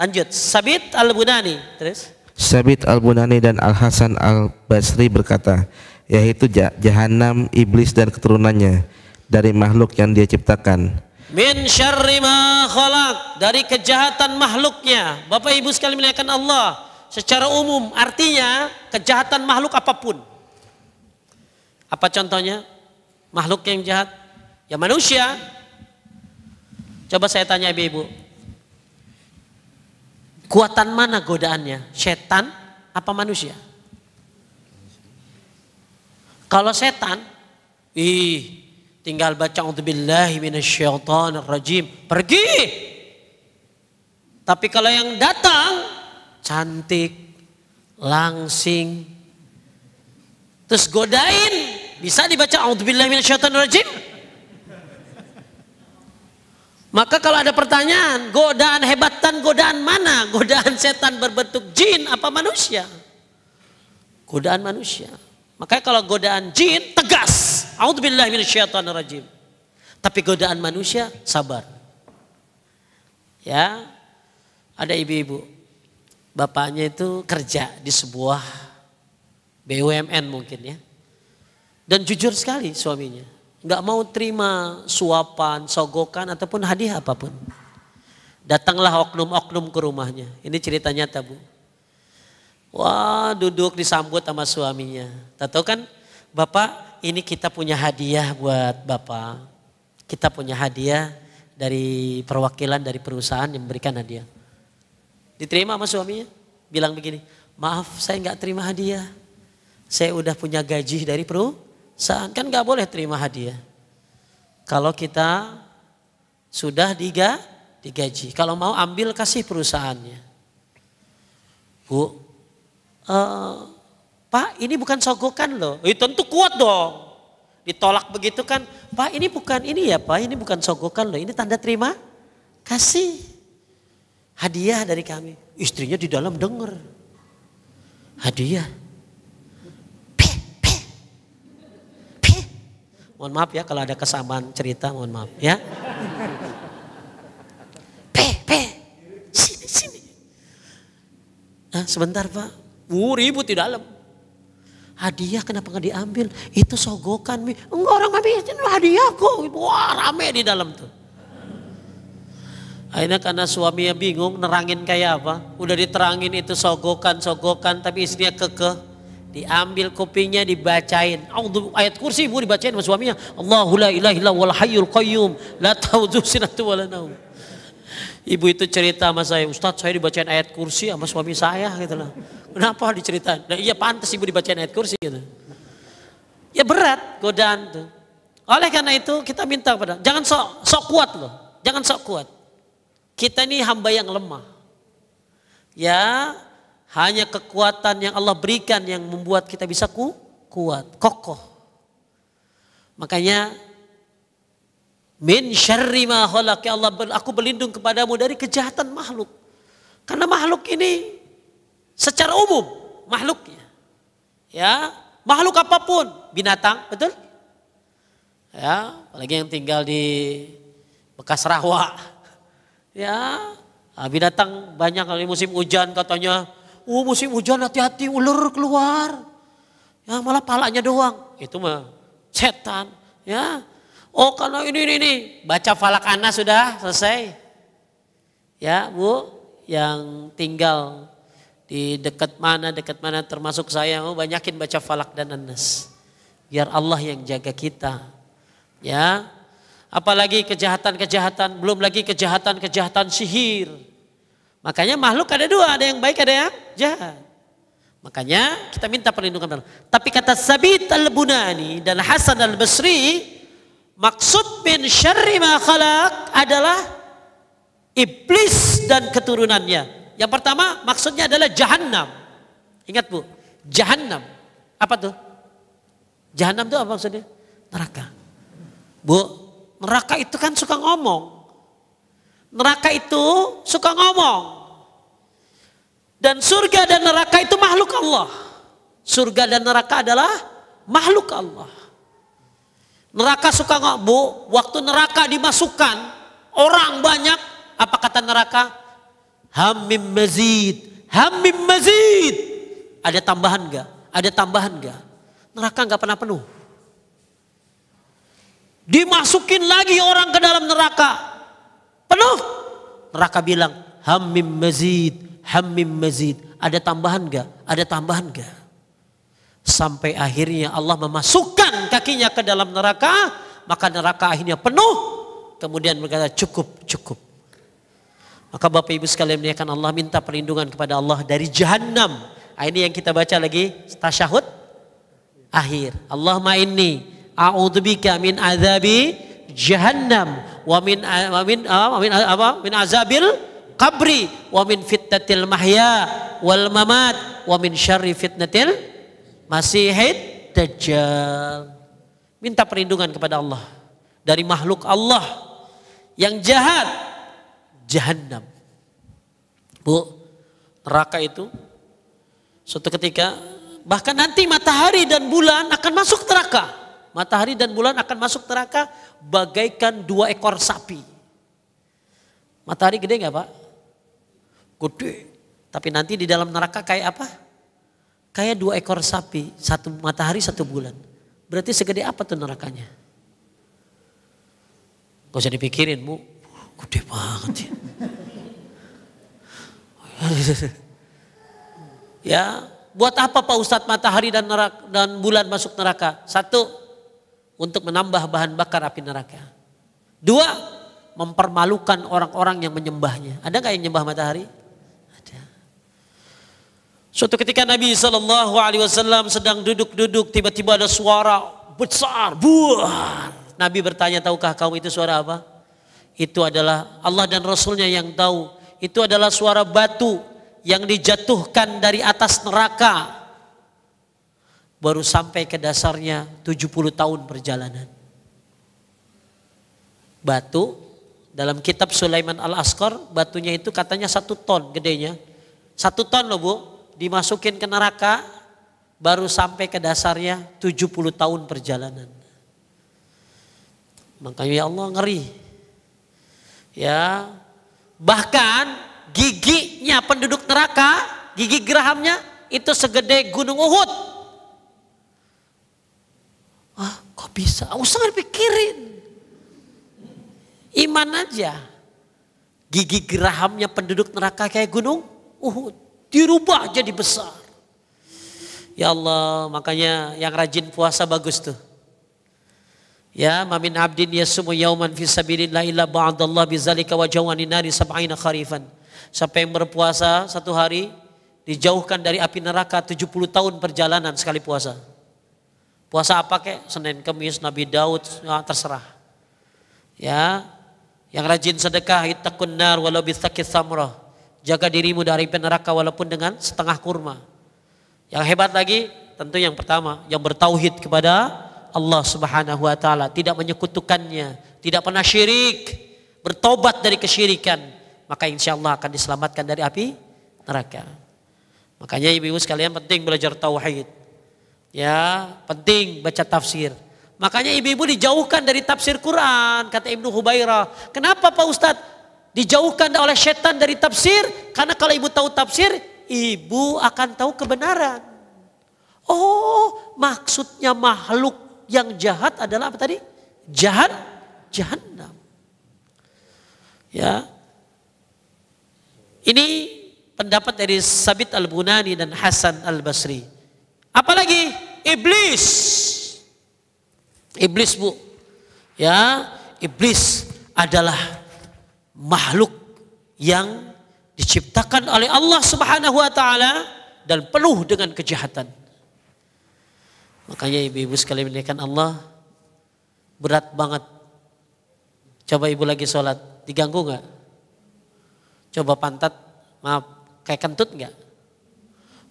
Lanjut, Sabit Al-Bunani. Terus. Sabit Al-Bunani dan Al-Hasan Al-Basri berkata, yaitu jahanam iblis dan keturunannya dari makhluk yang dia ciptakan. Min syarri makhluk dari kejahatan makhluknya. Bapak Ibu sekali melihatkan Allah secara umum artinya kejahatan makhluk apapun. Apa contohnya? Makhluk yang jahat Ya manusia. Coba saya tanya ibu-ibu. Kuatan mana godaannya? Setan apa manusia? Kalau setan, ih, tinggal baca rajim, pergi. Tapi kalau yang datang cantik, langsing, terus godain, bisa dibaca rajim? Maka kalau ada pertanyaan, godaan hebatan, godaan mana? Godaan setan berbentuk jin apa manusia? Godaan manusia. Makanya kalau godaan jin tegas. A'udzubillahi rajim. Tapi godaan manusia sabar. Ya. Ada ibu-ibu. Bapaknya itu kerja di sebuah BUMN mungkin ya. Dan jujur sekali suaminya nggak mau terima suapan, sogokan ataupun hadiah apapun. Datanglah oknum-oknum ke rumahnya. Ini cerita nyata bu. Wah duduk disambut sama suaminya. Tato kan bapak ini kita punya hadiah buat bapak. Kita punya hadiah dari perwakilan dari perusahaan yang memberikan hadiah. Diterima sama suaminya. Bilang begini, maaf saya nggak terima hadiah. Saya udah punya gaji dari perusahaan saat kan nggak boleh terima hadiah. Kalau kita sudah diga, digaji. Kalau mau ambil kasih perusahaannya. Bu, uh, Pak ini bukan sogokan loh. Eh, tentu kuat dong. Ditolak begitu kan. Pak ini bukan ini ya Pak, ini bukan sogokan loh. Ini tanda terima kasih. Hadiah dari kami. Istrinya di dalam dengar. Hadiah. Mohon maaf ya kalau ada kesamaan cerita, mohon maaf ya. Pe, pe, sini, sini. Nah, sebentar pak, uh, ribut di dalam. Hadiah kenapa nggak diambil? Itu sogokan mi. Enggak orang kami hadiah kok. Wah rame di dalam tuh. Akhirnya karena suaminya bingung nerangin kayak apa. Udah diterangin itu sogokan, sogokan tapi istrinya kekeh diambil kupingnya dibacain ayat kursi ibu dibacain sama suaminya Allahu la ilaha illa wal hayyul qayyum la ta'udzu <laughs> sinatu wala naum ibu itu cerita sama saya Ustadz saya dibacain ayat kursi sama suami saya gitu loh kenapa diceritain nah, iya pantas ibu dibacain ayat kursi gitu ya berat godaan tuh oleh karena itu kita minta pada jangan sok sok kuat loh jangan sok kuat kita ini hamba yang lemah ya hanya kekuatan yang Allah berikan yang membuat kita bisa ku, kuat, kokoh. Makanya min syarri ma khalaq ya Allah aku berlindung kepadamu dari kejahatan makhluk karena makhluk ini secara umum makhluknya ya makhluk apapun binatang betul ya apalagi yang tinggal di bekas rawa <laughs> ya ah, binatang banyak kalau musim hujan katanya Uh musim hujan hati-hati ulur keluar. Ya malah palanya doang. Itu mah setan. Ya. Oh karena ini ini ini baca falak anas sudah selesai. Ya bu yang tinggal di dekat mana dekat mana termasuk saya oh, banyakin baca falak dan anas biar Allah yang jaga kita ya apalagi kejahatan-kejahatan belum lagi kejahatan-kejahatan sihir Makanya makhluk ada dua, ada yang baik, ada yang jahat. Makanya kita minta perlindungan Tapi kata Sabit al-Bunani dan Hasan al-Basri, maksud bin syarri ma adalah iblis dan keturunannya. Yang pertama maksudnya adalah jahannam. Ingat Bu, Jahannam. Apa tuh? Jahannam itu apa maksudnya? Neraka. Bu, neraka itu kan suka ngomong. Neraka itu suka ngomong. Dan surga dan neraka itu makhluk Allah. Surga dan neraka adalah makhluk Allah. Neraka suka ngomong, waktu neraka dimasukkan, orang banyak, apa kata neraka? Hamim mazid, hamim mazid. Ada tambahan gak? Ada tambahan gak? Neraka gak pernah penuh. Dimasukin lagi orang ke dalam neraka. Penuh. Neraka bilang, hamim mazid, hamim mazid. Ada tambahan gak? Ada tambahan gak? Sampai akhirnya Allah memasukkan kakinya ke dalam neraka. Maka neraka akhirnya penuh. Kemudian berkata cukup, cukup. Maka Bapak Ibu sekalian akan Allah minta perlindungan kepada Allah dari jahanam. Ah, ini yang kita baca lagi tasyahud akhir. Allahumma inni a'udzubika min azabi jahannam wamin wamin wamin apa min azabil kabri, wamin fitnatil mahya wal mamat wamin syarri fitnatil masihid dajjal minta perlindungan kepada Allah dari makhluk Allah yang jahat jahanam Bu neraka itu suatu ketika bahkan nanti matahari dan bulan akan masuk neraka matahari dan bulan akan masuk neraka bagaikan dua ekor sapi. Matahari gede nggak pak? Gede. Tapi nanti di dalam neraka kayak apa? Kayak dua ekor sapi, satu matahari satu bulan. Berarti segede apa tuh nerakanya? Gak usah dipikirin, bu. Gede banget ya. <laughs> ya, buat apa Pak Ustadz matahari dan, neraka, dan bulan masuk neraka? Satu, untuk menambah bahan bakar api neraka. Dua, mempermalukan orang-orang yang menyembahnya. Ada nggak yang menyembah matahari? Ada. Suatu ketika Nabi Shallallahu Alaihi Wasallam sedang duduk-duduk, tiba-tiba ada suara besar, buah. Nabi bertanya, tahukah kamu itu suara apa? Itu adalah Allah dan Rasulnya yang tahu. Itu adalah suara batu yang dijatuhkan dari atas neraka baru sampai ke dasarnya 70 tahun perjalanan. Batu dalam kitab Sulaiman al askor batunya itu katanya satu ton gedenya. Satu ton loh bu, dimasukin ke neraka baru sampai ke dasarnya 70 tahun perjalanan. Makanya ya Allah ngeri. Ya, bahkan giginya penduduk neraka, gigi gerahamnya itu segede gunung Uhud. Kok bisa? usah pikirin. Iman aja. Gigi gerahamnya penduduk neraka kayak gunung Uhud. Dirubah jadi besar. Ya Allah, makanya yang rajin puasa bagus tuh. Ya, mamin abdin yasumu yauman fi sabilillah illa ba'dallah bizalika wajawani nari sab'ina kharifan. Siapa yang berpuasa satu hari dijauhkan dari api neraka 70 tahun perjalanan sekali puasa. Puasa apa kek? Senin, Kamis, Nabi Daud, ya, terserah. Ya, yang rajin sedekah, ittaqun nar walau bisakis samrah. Jaga dirimu dari neraka walaupun dengan setengah kurma. Yang hebat lagi, tentu yang pertama, yang bertauhid kepada Allah Subhanahu wa taala, tidak menyekutukannya, tidak pernah syirik, bertobat dari kesyirikan, maka insya Allah akan diselamatkan dari api neraka. Makanya ibu-ibu sekalian penting belajar tauhid. Ya, penting baca tafsir. Makanya ibu-ibu dijauhkan dari tafsir Quran, kata Ibnu Hubairah. Kenapa Pak Ustadz? Dijauhkan oleh setan dari tafsir, karena kalau ibu tahu tafsir, ibu akan tahu kebenaran. Oh, maksudnya makhluk yang jahat adalah apa tadi? Jahat, Jahannam. Ya. Ini pendapat dari Sabit Al-Bunani dan Hasan Al-Basri. Apalagi iblis. Iblis, Bu. Ya, iblis adalah makhluk yang diciptakan oleh Allah Subhanahu wa taala dan penuh dengan kejahatan. Makanya ibu-ibu sekalian menekan Allah berat banget. Coba ibu lagi sholat, diganggu nggak? Coba pantat, maaf, kayak kentut nggak?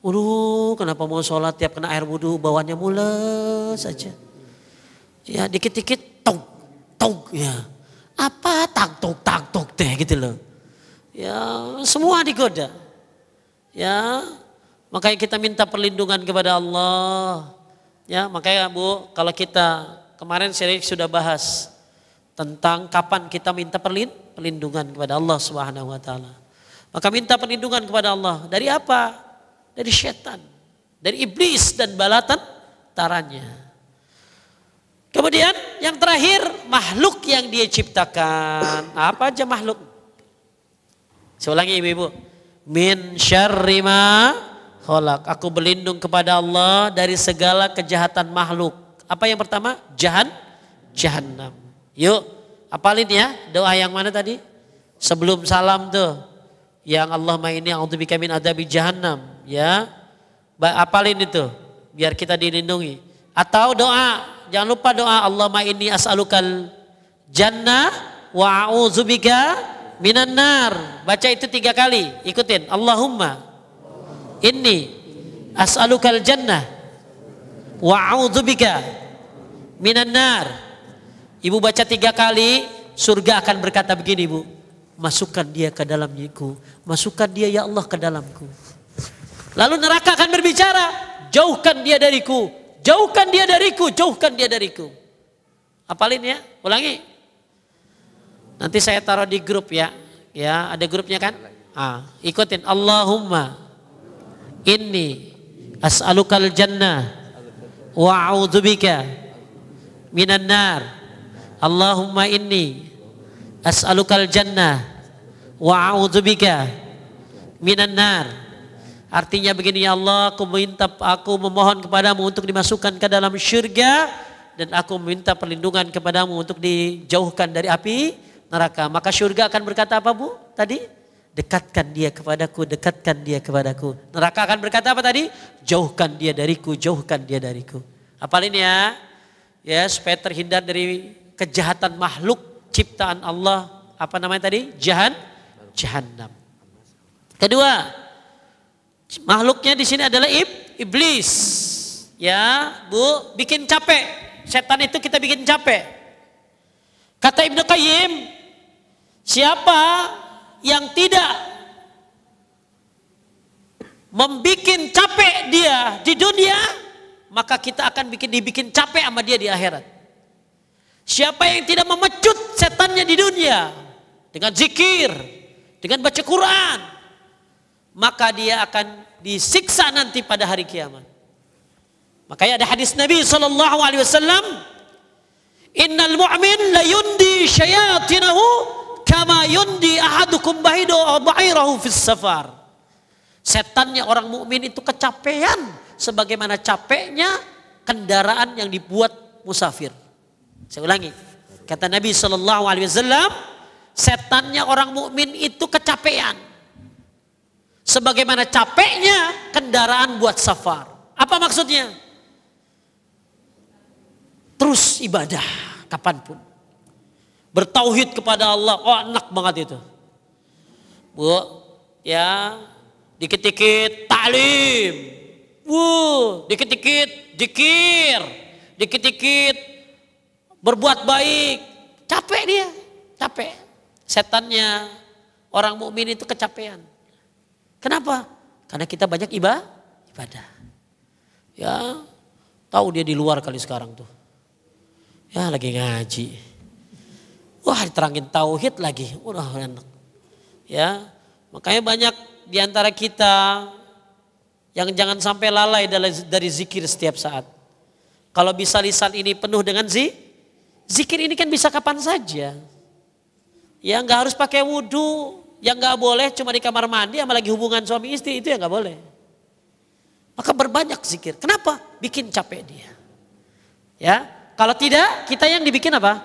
Waduh, kenapa mau sholat tiap kena air wudhu bawahnya mules saja. Ya dikit-dikit tong, tong ya. Apa tang tong tang tong teh gitu loh. Ya semua digoda. Ya makanya kita minta perlindungan kepada Allah. Ya makanya Bu kalau kita kemarin saya sudah bahas tentang kapan kita minta perlindungan kepada Allah Subhanahu wa taala. Maka minta perlindungan kepada Allah dari apa? dari setan, dari iblis dan balatan taranya. Kemudian yang terakhir makhluk yang dia ciptakan. Apa aja makhluk? Saya ibu-ibu. Min syarri kholak. Aku berlindung kepada Allah dari segala kejahatan makhluk. Apa yang pertama? Jahan, jahanam. Yuk, apalin ya doa yang mana tadi? Sebelum salam tuh yang Allah ini untuk ada di jahannam ya apalin itu biar kita dilindungi atau doa jangan lupa doa Allah Allahumma ini as'alukal jannah wa auzubika minan nar baca itu tiga kali ikutin Allahumma ini as'alukal jannah wa auzubika minan nar ibu baca tiga kali surga akan berkata begini bu Masukkan dia ke dalam dalamku. Masukkan dia ya Allah ke dalamku. Lalu neraka akan berbicara. Jauhkan dia dariku. Jauhkan dia dariku. Jauhkan dia dariku. Apalin ya. Ulangi. Nanti saya taruh di grup ya. Ya ada grupnya kan? Ah, ikutin. Allahumma ini as'alukal jannah wa minan nar. Allahumma inni as'alukal jannah wa a'udzubika minan nar. Artinya begini ya Allah, aku minta aku memohon kepadamu untuk dimasukkan ke dalam syurga dan aku minta perlindungan kepadamu untuk dijauhkan dari api neraka. Maka syurga akan berkata apa Bu? Tadi dekatkan dia kepadaku, dekatkan dia kepadaku. Neraka akan berkata apa tadi? Jauhkan dia dariku, jauhkan dia dariku. Apalin ya? Ya, supaya terhindar dari kejahatan makhluk ciptaan Allah apa namanya tadi? Jahan jahanam Kedua, makhluknya di sini adalah ib, iblis. Ya, Bu, bikin capek. Setan itu kita bikin capek. Kata Ibnu Qayyim, siapa yang tidak membikin capek dia di dunia, maka kita akan bikin dibikin capek sama dia di akhirat. Siapa yang tidak memecut setannya di dunia dengan zikir, dengan baca Quran, maka dia akan disiksa nanti pada hari kiamat. Makanya ada hadis Nabi Shallallahu alaihi wasallam, "Innal mu'min la yundi syayatinahu kama yundi ahadukum bahido ba'irahu fis safar." Setannya orang mukmin itu kecapean sebagaimana capeknya kendaraan yang dibuat musafir. Saya ulangi. Kata Nabi Shallallahu Alaihi Wasallam, setannya orang mukmin itu kecapean. Sebagaimana capeknya kendaraan buat safar. Apa maksudnya? Terus ibadah kapanpun. Bertauhid kepada Allah. Oh enak banget itu. Bu, ya dikit-dikit taklim. Wuh, dikit-dikit dikir. Dikit-dikit berbuat baik, capek dia, capek. Setannya orang mukmin itu kecapean. Kenapa? Karena kita banyak iba, ibadah. Ya, tahu dia di luar kali sekarang tuh. Ya lagi ngaji. Wah diterangin tauhid lagi. Udah enak. Ya, makanya banyak di antara kita yang jangan sampai lalai dari zikir setiap saat. Kalau bisa lisan ini penuh dengan zikir, Zikir ini kan bisa kapan saja. Ya nggak harus pakai wudhu, yang nggak boleh cuma di kamar mandi sama lagi hubungan suami istri itu ya nggak boleh. Maka berbanyak zikir. Kenapa? Bikin capek dia. Ya, kalau tidak kita yang dibikin apa?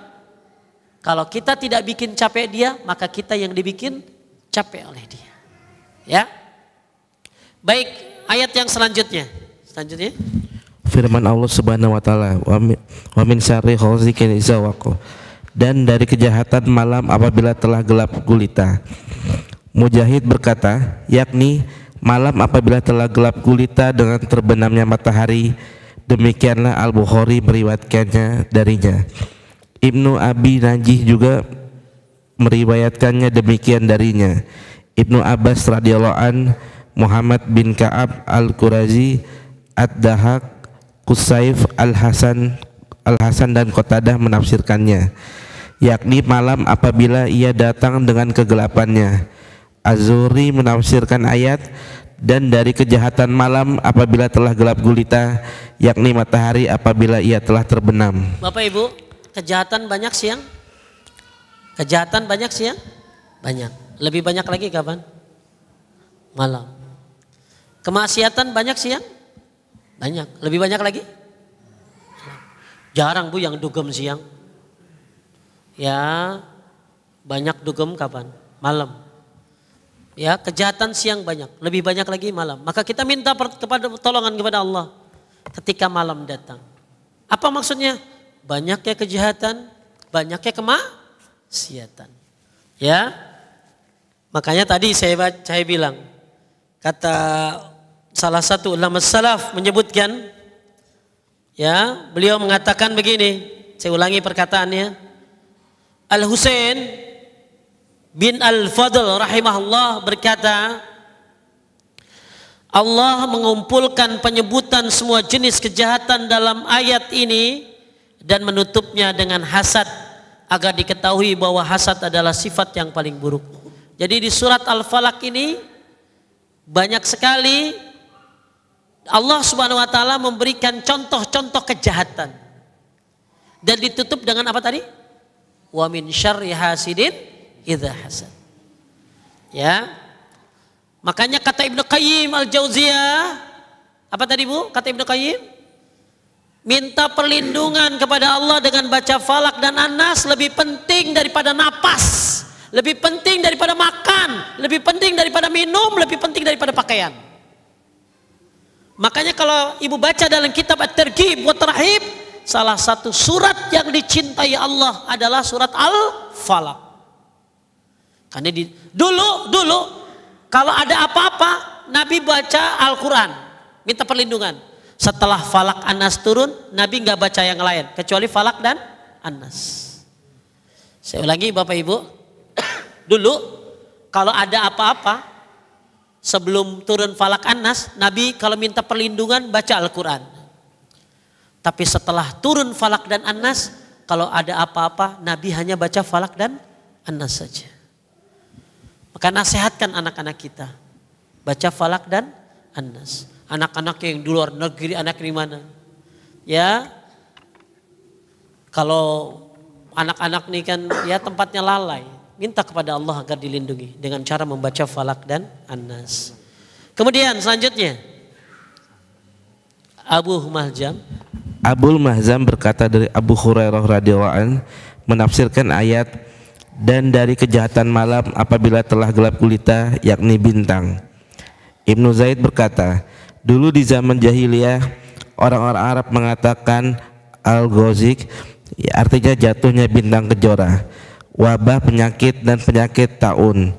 Kalau kita tidak bikin capek dia, maka kita yang dibikin capek oleh dia. Ya. Baik, ayat yang selanjutnya. Selanjutnya firman Allah Subhanahu wa taala wa min syarri ghasikin dan dari kejahatan malam apabila telah gelap gulita Mujahid berkata yakni malam apabila telah gelap gulita dengan terbenamnya matahari demikianlah Al-Bukhari meriwayatkannya darinya Ibnu Abi Najih juga meriwayatkannya demikian darinya Ibnu Abbas radhiyallahu an Muhammad bin Ka'ab Al-Qurazi Ad-Dahak Kusaif Al-Hasan Al-Hasan dan Qatadah menafsirkannya yakni malam apabila ia datang dengan kegelapannya az menafsirkan ayat dan dari kejahatan malam apabila telah gelap gulita yakni matahari apabila ia telah terbenam Bapak Ibu kejahatan banyak siang kejahatan banyak siang banyak lebih banyak lagi kapan malam kemaksiatan banyak siang banyak. Lebih banyak lagi? Jarang bu yang dugem siang. Ya banyak dugem kapan? Malam. Ya kejahatan siang banyak. Lebih banyak lagi malam. Maka kita minta kepada pertolongan kepada Allah ketika malam datang. Apa maksudnya? Banyaknya kejahatan, banyaknya kemaksiatan. Ya, makanya tadi saya saya bilang kata salah satu ulama salaf menyebutkan ya, beliau mengatakan begini, saya ulangi perkataannya. Al Husain bin Al Fadl rahimahullah berkata, Allah mengumpulkan penyebutan semua jenis kejahatan dalam ayat ini dan menutupnya dengan hasad agar diketahui bahwa hasad adalah sifat yang paling buruk. Jadi di surat Al-Falaq ini banyak sekali Allah Subhanahu wa taala memberikan contoh-contoh kejahatan. Dan ditutup dengan apa tadi? Wa min syarri hasidin idza hasad. Ya. Makanya kata Ibnu Qayyim Al-Jauziyah, apa tadi Bu? Kata Ibnu Qayyim, minta perlindungan kepada Allah dengan baca Falak dan Anas lebih penting daripada napas, lebih penting daripada makan, lebih penting daripada minum, lebih penting daripada pakaian. Makanya kalau ibu baca dalam kitab At-Targhib wa Tarhib, salah satu surat yang dicintai Allah adalah surat Al-Falaq. Karena di dulu dulu kalau ada apa-apa Nabi baca Al-Qur'an, minta perlindungan. Setelah Falak Anas turun, Nabi nggak baca yang lain kecuali Falak dan Anas. Saya ulangi Bapak Ibu, <coughs> dulu kalau ada apa-apa sebelum turun falak anas, Nabi kalau minta perlindungan baca Al-Quran. Tapi setelah turun falak dan anas, kalau ada apa-apa, Nabi hanya baca falak dan anas saja. Maka nasihatkan anak-anak kita. Baca falak dan anas. Anak-anak yang di luar negeri, anak di mana? Ya, kalau anak-anak nih kan ya tempatnya lalai minta kepada Allah agar dilindungi dengan cara membaca Falak dan Anas. Kemudian selanjutnya Abu Mahzam Abu Mahzam berkata dari Abu Hurairah radhiyallahu an menafsirkan ayat dan dari kejahatan malam apabila telah gelap gulita yakni bintang. Ibnu Zaid berkata, dulu di zaman jahiliyah orang-orang Arab mengatakan al gozik artinya jatuhnya bintang kejora wabah penyakit dan penyakit tahun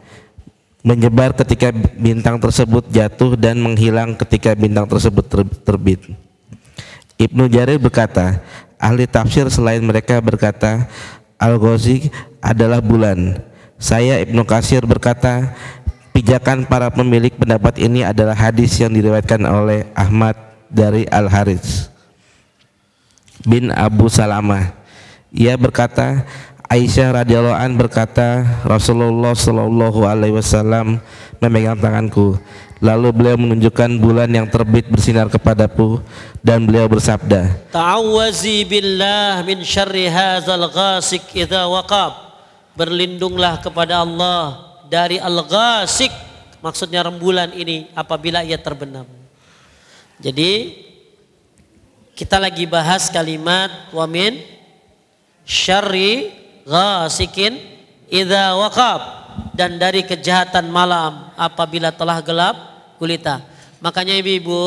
menyebar ketika bintang tersebut jatuh dan menghilang ketika bintang tersebut terbit. Ibnu Jarir berkata, ahli tafsir selain mereka berkata, Al-Ghazi adalah bulan. Saya Ibnu Kasir berkata, pijakan para pemilik pendapat ini adalah hadis yang diriwayatkan oleh Ahmad dari Al-Haris bin Abu Salamah. Ia berkata, Aisyah radhiyallahu an berkata, Rasulullah shallallahu alaihi wasallam memegang tanganku. Lalu beliau menunjukkan bulan yang terbit bersinar kepadaku dan beliau bersabda, Ta'awwazi billah min syarri hadzal ghasik idza waqab. Berlindunglah kepada Allah dari al-ghasik maksudnya rembulan ini apabila ia terbenam. Jadi kita lagi bahas kalimat wamin syarri ghasikin idza waqab dan dari kejahatan malam apabila telah gelap gulita. Makanya ibu-ibu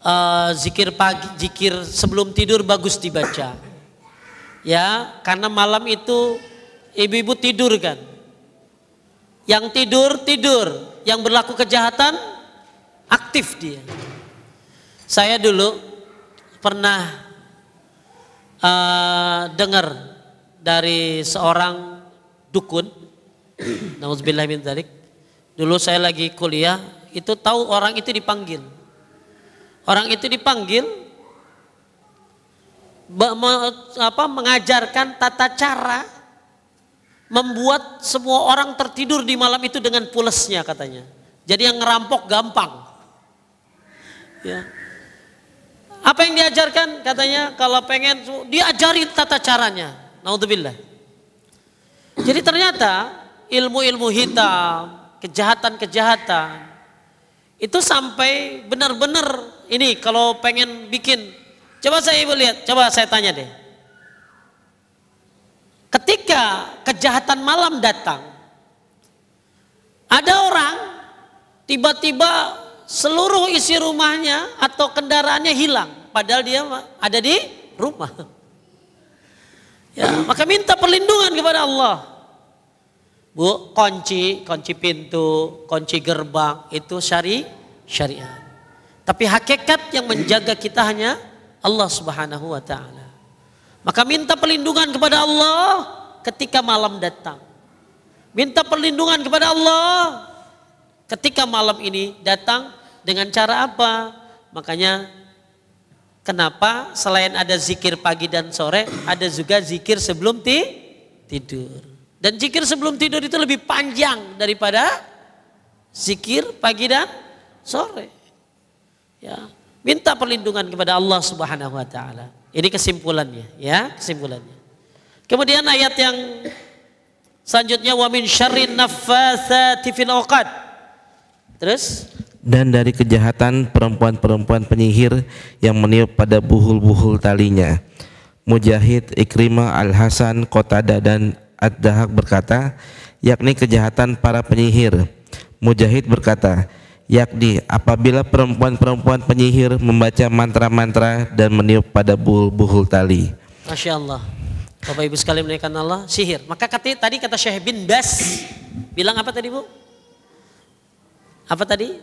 uh, zikir pagi zikir sebelum tidur bagus dibaca. Ya, karena malam itu ibu-ibu tidur kan. Yang tidur tidur, yang berlaku kejahatan aktif dia. Saya dulu pernah uh, dengar dari seorang dukun. Nauzubillah min dzalik. Dulu saya lagi kuliah, itu tahu orang itu dipanggil. Orang itu dipanggil apa mengajarkan tata cara membuat semua orang tertidur di malam itu dengan pulesnya katanya. Jadi yang ngerampok gampang. Ya. Apa yang diajarkan katanya kalau pengen diajarin tata caranya. Naudzubillah. Jadi ternyata ilmu-ilmu hitam, kejahatan-kejahatan itu sampai benar-benar ini kalau pengen bikin coba saya ibu lihat, coba saya tanya deh. Ketika kejahatan malam datang, ada orang tiba-tiba seluruh isi rumahnya atau kendaraannya hilang padahal dia ada di rumah. Ya, maka minta perlindungan kepada Allah. Bu, kunci, kunci pintu, kunci gerbang itu syari syariat. Tapi hakikat yang menjaga kita hanya Allah Subhanahu wa taala. Maka minta perlindungan kepada Allah ketika malam datang. Minta perlindungan kepada Allah ketika malam ini datang dengan cara apa? Makanya Kenapa selain ada zikir pagi dan sore, ada juga zikir sebelum ti tidur. Dan zikir sebelum tidur itu lebih panjang daripada zikir pagi dan sore. Ya, minta perlindungan kepada Allah Subhanahu wa taala. Ini kesimpulannya, ya, kesimpulannya. Kemudian ayat yang selanjutnya wa min syarrin naffatsati fil Terus dan dari kejahatan perempuan-perempuan penyihir yang meniup pada buhul-buhul talinya. Mujahid, Ikrimah, Al-Hasan, Kotada dan Ad-Dahak berkata, yakni kejahatan para penyihir. Mujahid berkata, yakni apabila perempuan-perempuan penyihir membaca mantra-mantra dan meniup pada buhul-buhul tali. Masya Allah. Bapak Ibu sekalian menaikkan Allah, sihir. Maka kata, tadi kata Syekh bin Bas, bilang apa tadi Bu? Apa tadi?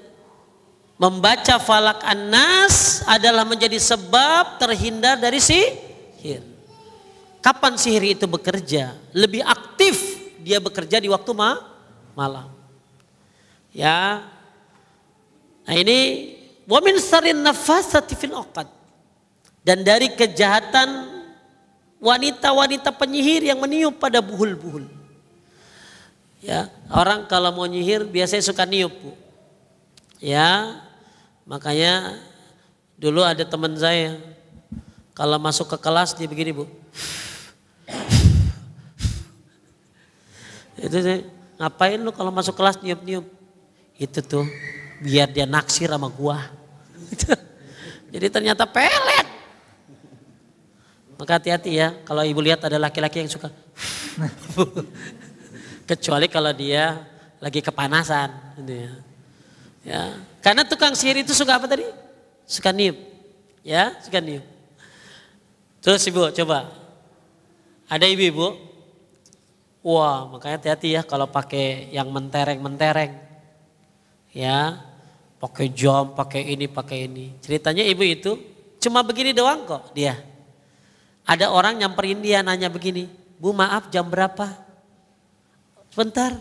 membaca falak anas adalah menjadi sebab terhindar dari sihir. Kapan sihir itu bekerja? Lebih aktif dia bekerja di waktu ma malam. Ya. Nah ini wa min sarin nafasati Dan dari kejahatan wanita-wanita penyihir yang meniup pada buhul-buhul. Ya, orang kalau mau nyihir biasanya suka niup, Ya, Makanya dulu ada teman saya kalau masuk ke kelas dia begini bu. itu sih, ngapain lu kalau masuk kelas nyium-nyium? Itu tuh biar dia naksir sama gua. <laughs> Jadi ternyata pelet. Maka hati-hati ya kalau ibu lihat ada laki-laki yang suka. <laughs> Kecuali kalau dia lagi kepanasan. Gitu ya. ya karena tukang sihir itu suka apa tadi? Suka niup. Ya, suka niup. Terus ibu coba. Ada ibu-ibu? Wah, makanya hati-hati ya kalau pakai yang mentereng-mentereng. Ya, pakai jam, pakai ini, pakai ini. Ceritanya ibu itu cuma begini doang kok dia. Ada orang nyamperin dia nanya begini, Bu maaf jam berapa? Sebentar,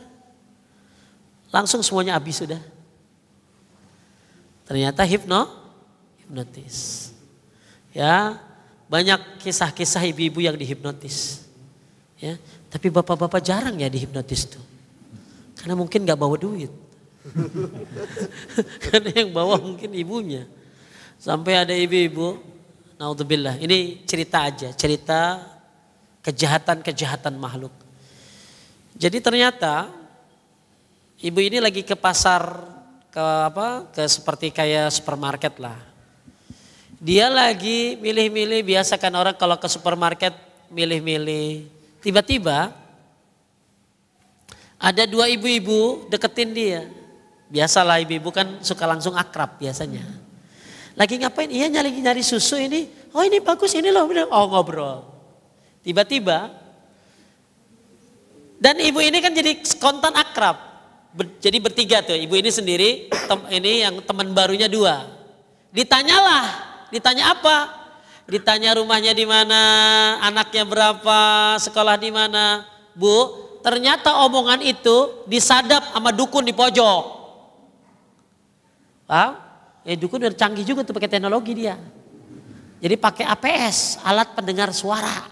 Langsung semuanya habis sudah. Ternyata hipno, hipnotis. Ya, banyak kisah-kisah ibu-ibu yang dihipnotis. Ya, tapi bapak-bapak jarang ya dihipnotis tuh. Karena mungkin nggak bawa duit. <laughs> Karena yang bawa mungkin ibunya. Sampai ada ibu-ibu, naudzubillah. Ini cerita aja, cerita kejahatan-kejahatan makhluk. Jadi ternyata ibu ini lagi ke pasar ke apa ke seperti kayak supermarket lah. Dia lagi milih-milih biasakan orang kalau ke supermarket milih-milih. Tiba-tiba ada dua ibu-ibu deketin dia. Biasalah ibu-ibu kan suka langsung akrab biasanya. Lagi ngapain? Iya nyari nyari susu ini. Oh ini bagus ini loh. Oh ngobrol. Tiba-tiba dan ibu ini kan jadi kontan akrab jadi bertiga tuh, ibu ini sendiri, tem, ini yang teman barunya dua. Ditanyalah, ditanya apa? Ditanya rumahnya di mana, anaknya berapa, sekolah di mana. Bu, ternyata omongan itu disadap sama dukun di pojok. Paham? ya dukun udah canggih juga tuh pakai teknologi dia. Jadi pakai APS, alat pendengar suara.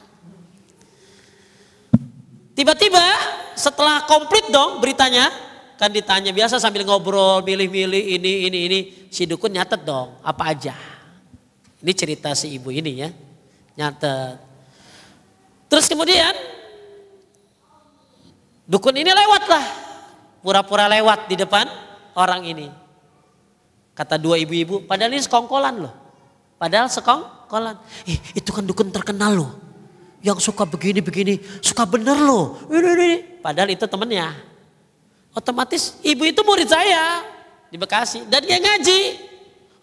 Tiba-tiba setelah komplit dong beritanya, kan ditanya biasa sambil ngobrol milih-milih ini ini ini si dukun nyatet dong apa aja ini cerita si ibu ini ya nyatet terus kemudian dukun ini lewat lah pura-pura lewat di depan orang ini kata dua ibu-ibu padahal ini sekongkolan loh padahal sekongkolan eh, itu kan dukun terkenal loh yang suka begini-begini suka bener loh ini, ini. padahal itu temennya Otomatis ibu itu murid saya di Bekasi dan dia ngaji.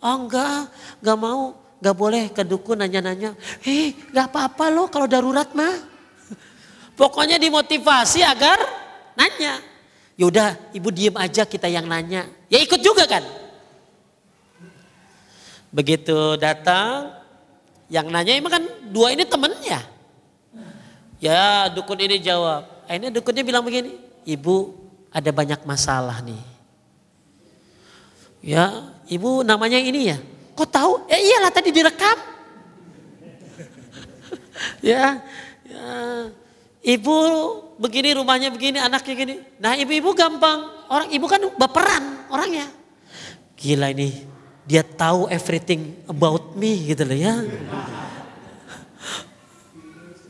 Oh enggak, enggak mau, enggak boleh ke dukun nanya-nanya. Hei, eh, enggak apa-apa loh kalau darurat mah. <laughs> Pokoknya dimotivasi agar nanya. Yaudah, ibu diem aja kita yang nanya. Ya ikut juga kan? Begitu datang, yang nanya emang kan dua ini temennya. Ya dukun ini jawab. Akhirnya dukunnya bilang begini, ibu ada banyak masalah nih. Ya, ibu namanya ini ya. Kok tahu? Ya iyalah tadi direkam. <laughs> ya, ya, ibu begini rumahnya begini, anaknya gini. Nah ibu-ibu gampang. Orang ibu kan baperan orangnya. Gila ini, dia tahu everything about me gitu loh ya.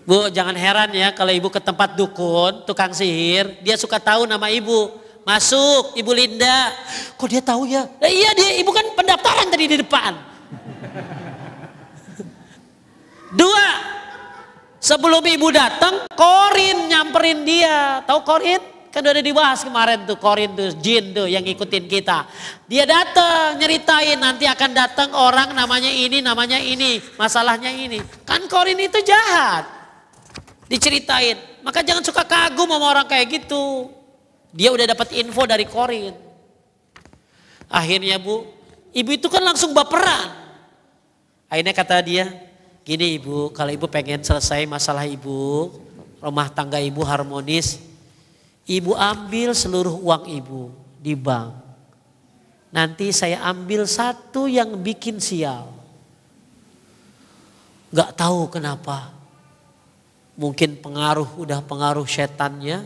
Bu, jangan heran ya kalau ibu ke tempat dukun, tukang sihir, dia suka tahu nama ibu. Masuk, Ibu Linda. Kok dia tahu ya? Nah, iya, dia ibu kan pendaftaran tadi di depan. Dua, sebelum ibu datang, Korin nyamperin dia. Tahu Korin? Kan udah dibahas kemarin tuh Korin tuh, jin tuh yang ngikutin kita. Dia datang nyeritain nanti akan datang orang namanya ini, namanya ini, masalahnya ini. Kan Korin itu jahat diceritain. Maka jangan suka kagum sama orang kayak gitu. Dia udah dapat info dari Korin. Akhirnya bu, ibu itu kan langsung baperan. Akhirnya kata dia, gini ibu, kalau ibu pengen selesai masalah ibu, rumah tangga ibu harmonis, ibu ambil seluruh uang ibu di bank. Nanti saya ambil satu yang bikin sial. Gak tahu kenapa Mungkin pengaruh udah pengaruh setannya.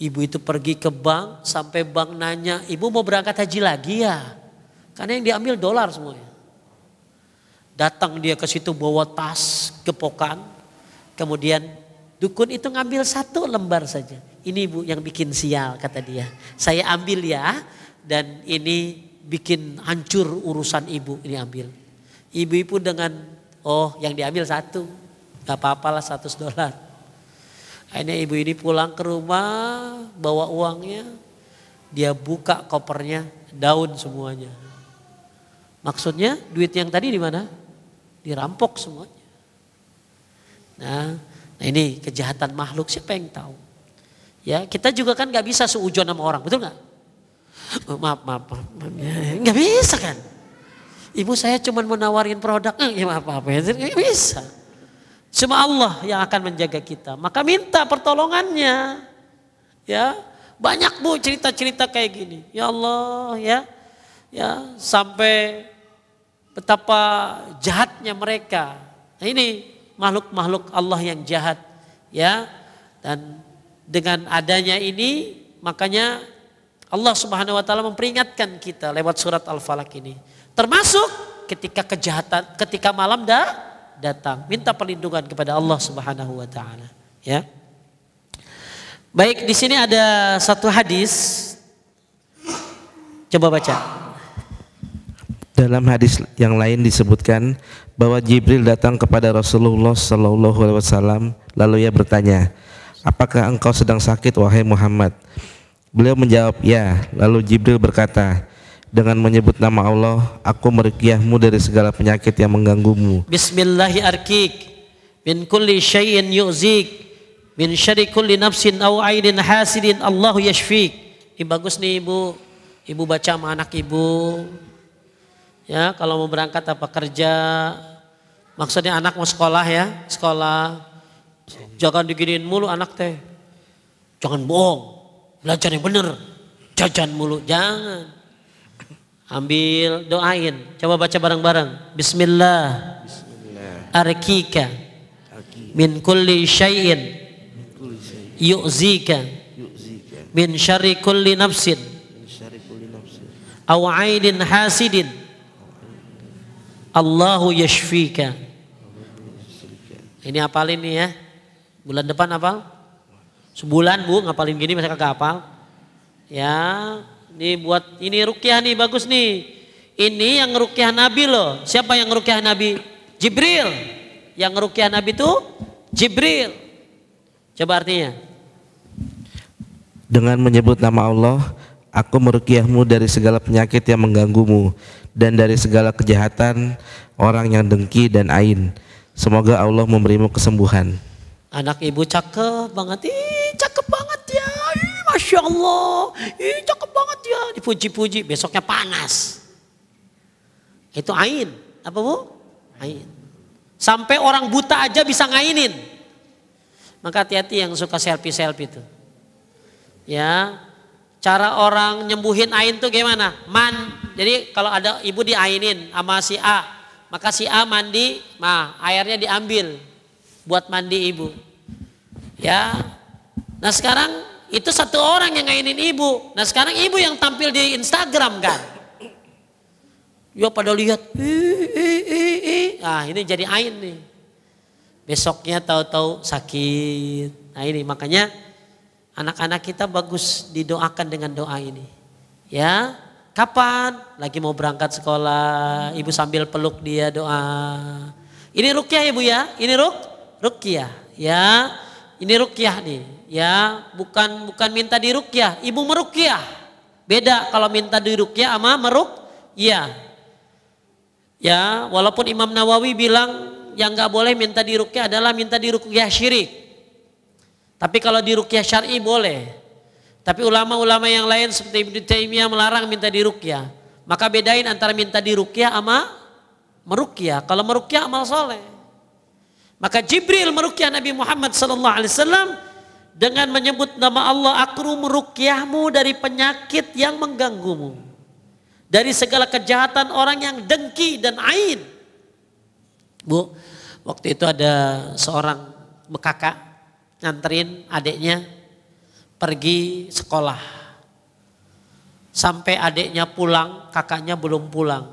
Ibu itu pergi ke bank sampai bank nanya, "Ibu mau berangkat haji lagi ya?" Karena yang diambil dolar semuanya. Datang dia ke situ bawa tas kepokan. Kemudian dukun itu ngambil satu lembar saja. Ini ibu yang bikin sial kata dia. Saya ambil ya dan ini bikin hancur urusan ibu ini ambil. Ibu-ibu dengan oh yang diambil satu Gak apa-apa lah 100 dolar. Akhirnya ibu ini pulang ke rumah, bawa uangnya, dia buka kopernya, daun semuanya. Maksudnya duit yang tadi di mana? Dirampok semuanya. Nah, nah ini kejahatan makhluk siapa yang tahu? Ya, kita juga kan nggak bisa seujuan sama orang, betul nggak? Oh, maaf, maaf, maaf, nggak ya, bisa kan? Ibu saya cuma menawarin produk, nggak eh, ya, maaf, maaf, nggak bisa. Cuma Allah yang akan menjaga kita. Maka minta pertolongannya. Ya, banyak Bu cerita-cerita kayak gini. Ya Allah, ya. Ya, sampai betapa jahatnya mereka. Nah, ini makhluk-makhluk Allah yang jahat, ya. Dan dengan adanya ini, makanya Allah Subhanahu wa taala memperingatkan kita lewat surat Al-Falaq ini. Termasuk ketika kejahatan, ketika malam dah datang. Minta perlindungan kepada Allah Subhanahu wa taala, ya. Baik, di sini ada satu hadis. Coba baca. Dalam hadis yang lain disebutkan bahwa Jibril datang kepada Rasulullah Sallallahu Alaihi Wasallam lalu ia bertanya, apakah engkau sedang sakit wahai Muhammad? Beliau menjawab ya. Lalu Jibril berkata, dengan menyebut nama Allah aku merkiahMu dari segala penyakit yang mengganggumu bismillahi arkik min kulli syai'in yu'zik min syarri kulli nafsin aw aidin hasidin Allah yashfik ini bagus nih ibu ibu baca sama anak ibu ya kalau mau berangkat apa kerja maksudnya anak mau sekolah ya sekolah jangan diginiin mulu anak teh jangan bohong belajar yang bener jajan mulu jangan Ambil doain. Coba baca bareng-bareng. Bismillah. Bismillah. Arkika. Min kulli syai'in. Yu'zika. Yu'zika. Min syarri kulli nafsin. Aw ainin hasidin. Allahu yashfika. Ini apalin nih ya. Bulan depan apal? Sebulan bu ngapalin gini masa kagak apal? Ya ini buat ini rukyah nih bagus nih. Ini yang rukyah Nabi loh. Siapa yang rukyah Nabi? Jibril. Yang rukyah Nabi itu Jibril. Coba artinya. Dengan menyebut nama Allah, aku merukyahmu dari segala penyakit yang mengganggumu dan dari segala kejahatan orang yang dengki dan ain. Semoga Allah memberimu kesembuhan. Anak ibu cakep banget. Ih. Masya Allah, ih cakep banget ya. Dipuji-puji, besoknya panas. Itu ain. Apa bu? Ain. Sampai orang buta aja bisa ngainin. Maka hati-hati yang suka selfie-selfie itu. Ya, cara orang nyembuhin ain tuh gimana? Man. Jadi kalau ada ibu diainin sama si A, maka si A mandi, nah airnya diambil buat mandi ibu. Ya. Nah sekarang itu satu orang yang ngainin ibu. Nah sekarang ibu yang tampil di Instagram kan. Ya pada lihat. Ah ini jadi ain nih. Besoknya tahu-tahu sakit. Nah ini makanya anak-anak kita bagus didoakan dengan doa ini. Ya kapan lagi mau berangkat sekolah ibu sambil peluk dia doa. Ini rukyah ibu ya, ini ruk rukyah ya. Ini rukyah nih Ya, bukan bukan minta dirukyah, ibu merukyah. Beda kalau minta dirukyah sama meruk, ya. Ya, walaupun Imam Nawawi bilang yang nggak boleh minta dirukyah adalah minta dirukyah syirik. Tapi kalau dirukyah syar'i boleh. Tapi ulama-ulama yang lain seperti Ibnu Taimiyah melarang minta dirukyah. Maka bedain antara minta dirukyah sama merukyah. Kalau merukyah amal soleh. Maka Jibril merukyah Nabi Muhammad sallallahu alaihi wasallam dengan menyebut nama Allah aku merukyahmu dari penyakit yang mengganggumu dari segala kejahatan orang yang dengki dan ain Bu waktu itu ada seorang kakak nganterin adiknya pergi sekolah sampai adiknya pulang kakaknya belum pulang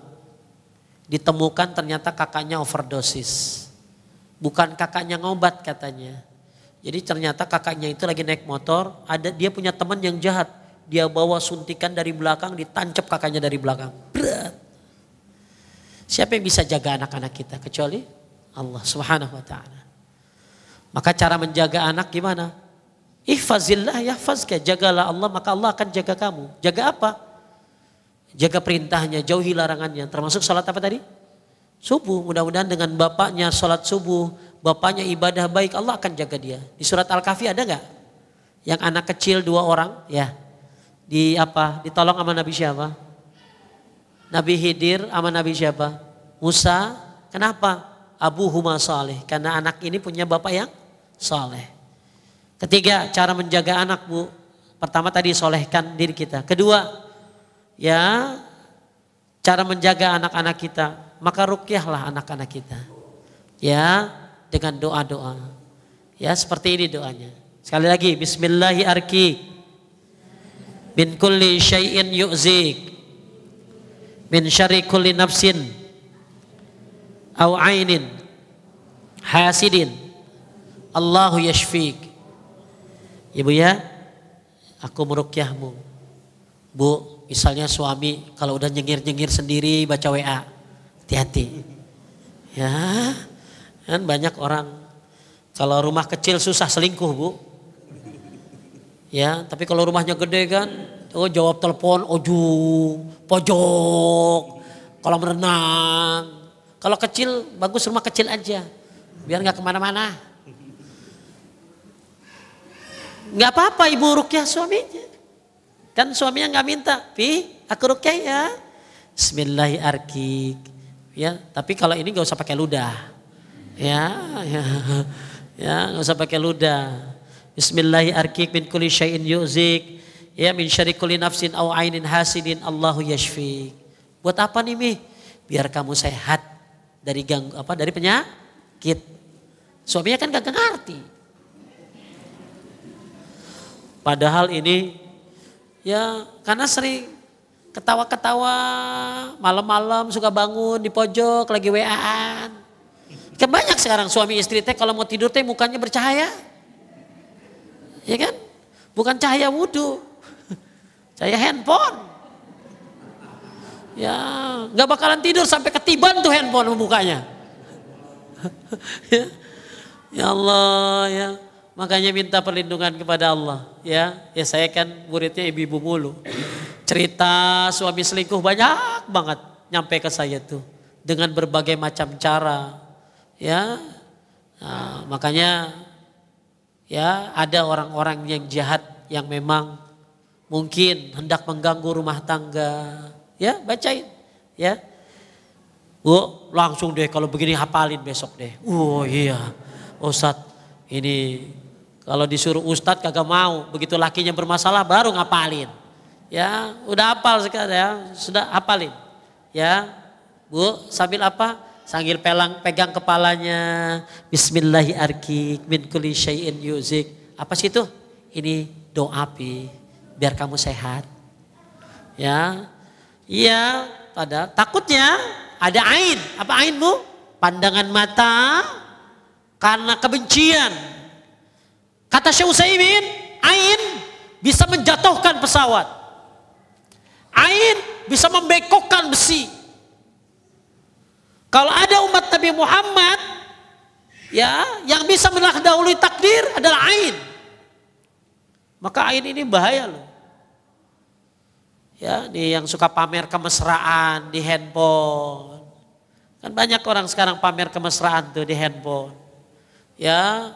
ditemukan ternyata kakaknya overdosis bukan kakaknya ngobat katanya jadi ternyata kakaknya itu lagi naik motor, ada dia punya teman yang jahat. Dia bawa suntikan dari belakang, ditancap kakaknya dari belakang. Berat. Siapa yang bisa jaga anak-anak kita kecuali Allah Subhanahu wa taala. Maka cara menjaga anak gimana? Ihfazillah yahfazka, jagalah Allah maka Allah akan jaga kamu. Jaga apa? Jaga perintahnya, jauhi larangannya. Termasuk salat apa tadi? Subuh. Mudah-mudahan dengan bapaknya salat subuh, bapaknya ibadah baik, Allah akan jaga dia. Di surat Al-Kahfi ada nggak? Yang anak kecil dua orang, ya. Di apa? Ditolong sama Nabi siapa? Nabi Hidir sama Nabi siapa? Musa. Kenapa? Abu Huma Saleh. Karena anak ini punya bapak yang saleh. Ketiga, cara menjaga anak bu. Pertama tadi solehkan diri kita. Kedua, ya cara menjaga anak-anak kita. Maka rukyahlah anak-anak kita. Ya, dengan doa-doa. Ya, seperti ini doanya. Sekali lagi, bismillahi arki min kulli syai'in yu'zik min syarri kulli nafsin au ainin hasidin Allahu yashfik. Ibu ya, aku merukyahmu. Bu, misalnya suami kalau udah nyengir-nyengir sendiri baca WA, hati-hati. Ya, Kan banyak orang kalau rumah kecil susah selingkuh bu. Ya, tapi kalau rumahnya gede kan, oh jawab telepon oju, pojok, kalau renang. Kalau kecil bagus rumah kecil aja, biar nggak kemana-mana. Nggak apa-apa ibu rukyah suaminya. Kan suaminya nggak minta, pi aku rukyah ya. Bismillahirrahmanirrahim. Ya, tapi kalau ini nggak usah pakai ludah Ya, ya. Ya, enggak usah pakai luda. Bismillahirrahmanirrahim arkik min kulli syai'in yuzik. Ya min syarri kulli nafsin aw ainin hasidin Allahu yashfi. Buat apa nih Mi? Biar kamu sehat dari gang apa dari penyakit. Suaminya kan gak ngerti. Padahal ini ya karena sering ketawa-ketawa malam-malam suka bangun di pojok lagi waan Kan banyak sekarang suami istri teh kalau mau tidur teh mukanya bercahaya. Ya kan? Bukan cahaya wudhu. <laughs> Cahaya handphone. Ya, nggak bakalan tidur sampai ketiban tuh handphone mukanya. <laughs> Ya. ya Allah ya. Makanya minta perlindungan kepada Allah ya. Ya saya kan muridnya ibu-ibu mulu. Cerita suami selingkuh banyak banget nyampe ke saya tuh dengan berbagai macam cara ya nah, makanya ya ada orang-orang yang jahat yang memang mungkin hendak mengganggu rumah tangga ya bacain ya Bu langsung deh kalau begini hafalin besok deh oh iya ustad ini kalau disuruh Ustadz kagak mau begitu lakinya bermasalah baru ngapalin ya udah hafal sekarang ya sudah hafalin ya Bu sambil apa Sambil pelang, pegang kepalanya. Bismillahi arkik min kulli syai'in yuzik. Apa sih itu? Ini doa pi. Biar kamu sehat. Ya. Iya. Pada takutnya ada ain. Apa ainmu? Pandangan mata karena kebencian. Kata Syekh Utsaimin, ain bisa menjatuhkan pesawat. Ain bisa membekokkan besi. Kalau ada umat Nabi Muhammad ya yang bisa mendahului takdir adalah ain. Maka ain ini bahaya loh. Ya, di yang suka pamer kemesraan di handphone. Kan banyak orang sekarang pamer kemesraan tuh di handphone. Ya,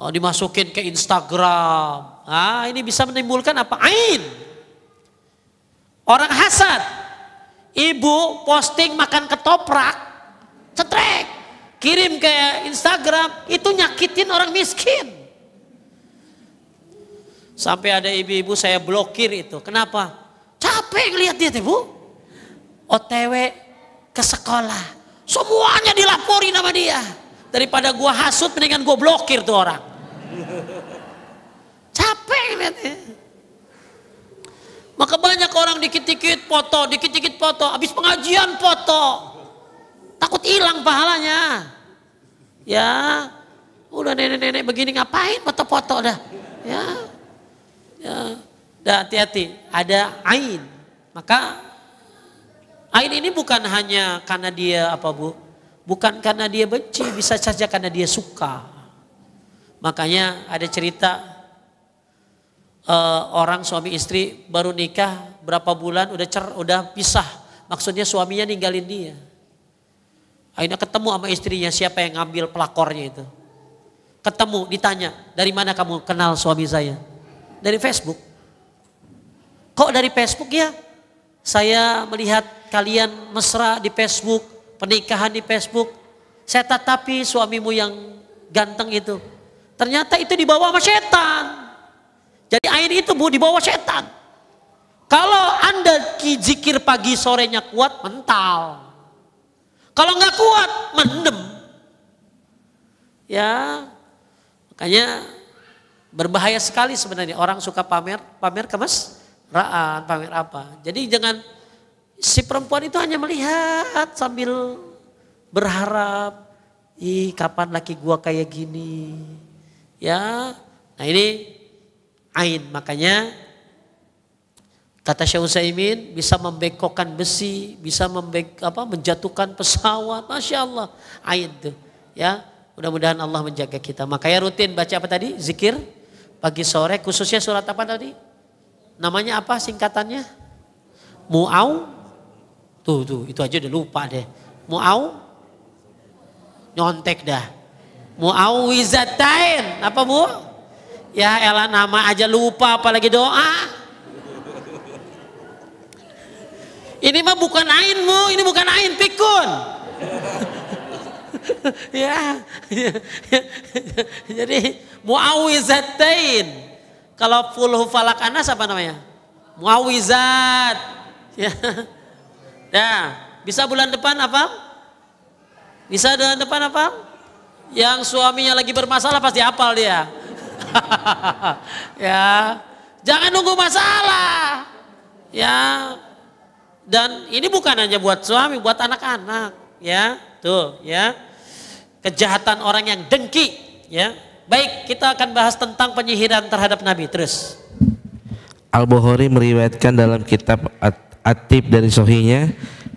oh, dimasukin ke Instagram. Ah, ini bisa menimbulkan apa? Ain. Orang hasad. Ibu posting makan ketoprak, cetrek kirim ke Instagram itu nyakitin orang miskin sampai ada ibu-ibu saya blokir itu kenapa capek ngeliat dia tuh bu otw ke sekolah semuanya dilapori nama dia daripada gua hasut mendingan gua blokir tuh orang capek ngeliatnya maka banyak orang dikit-dikit foto, dikit-dikit foto, habis pengajian foto, Takut hilang pahalanya. Ya, udah nenek-nenek begini ngapain foto-foto dah. Ya, ya. Dah hati-hati, ada ain. Maka ain ini bukan hanya karena dia apa bu, bukan karena dia benci, bisa saja karena dia suka. Makanya ada cerita uh, orang suami istri baru nikah berapa bulan udah cer udah pisah, maksudnya suaminya ninggalin dia. Akhirnya ketemu sama istrinya siapa yang ngambil pelakornya itu. Ketemu, ditanya, dari mana kamu kenal suami saya? Dari Facebook. Kok dari Facebook ya? Saya melihat kalian mesra di Facebook, pernikahan di Facebook. Saya tatapi suamimu yang ganteng itu. Ternyata itu dibawa sama setan. Jadi air itu bu dibawa setan. Kalau anda zikir pagi sorenya kuat mental. Kalau nggak kuat, mendem. Ya, makanya berbahaya sekali sebenarnya orang suka pamer, pamer raan pamer apa. Jadi jangan si perempuan itu hanya melihat sambil berharap, ih kapan laki gua kayak gini. Ya, nah ini ain makanya Kata Syekh Utsaimin bisa membengkokkan besi, bisa membeng, apa, menjatuhkan pesawat, masya Allah. Ayat itu, ya. Mudah-mudahan Allah menjaga kita. Makanya rutin baca apa tadi? Zikir pagi sore, khususnya surat apa tadi? Namanya apa singkatannya? Muaw, Tuh, tuh, itu aja udah lupa deh. Muaw, Nyontek dah. Muaw, wizatain. Apa bu, Ya elah nama aja lupa apalagi doa. Ini mah bukan ainmu, ini bukan ain pikun. <laughs> ya, ya, <laughs> ya, jadi muawizatain. Kalau full falakana anas apa namanya? Muawizat. Ya. <laughs> ya, bisa bulan depan apa? Bisa bulan depan apa? Yang suaminya lagi bermasalah pasti apal dia. ya. Jangan nunggu masalah. Ya, dan ini bukan hanya buat suami, buat anak-anak, ya. Tuh, ya. Kejahatan orang yang dengki, ya. Baik, kita akan bahas tentang penyihiran terhadap Nabi terus. Al-Bukhari meriwayatkan dalam kitab atib dari sohinya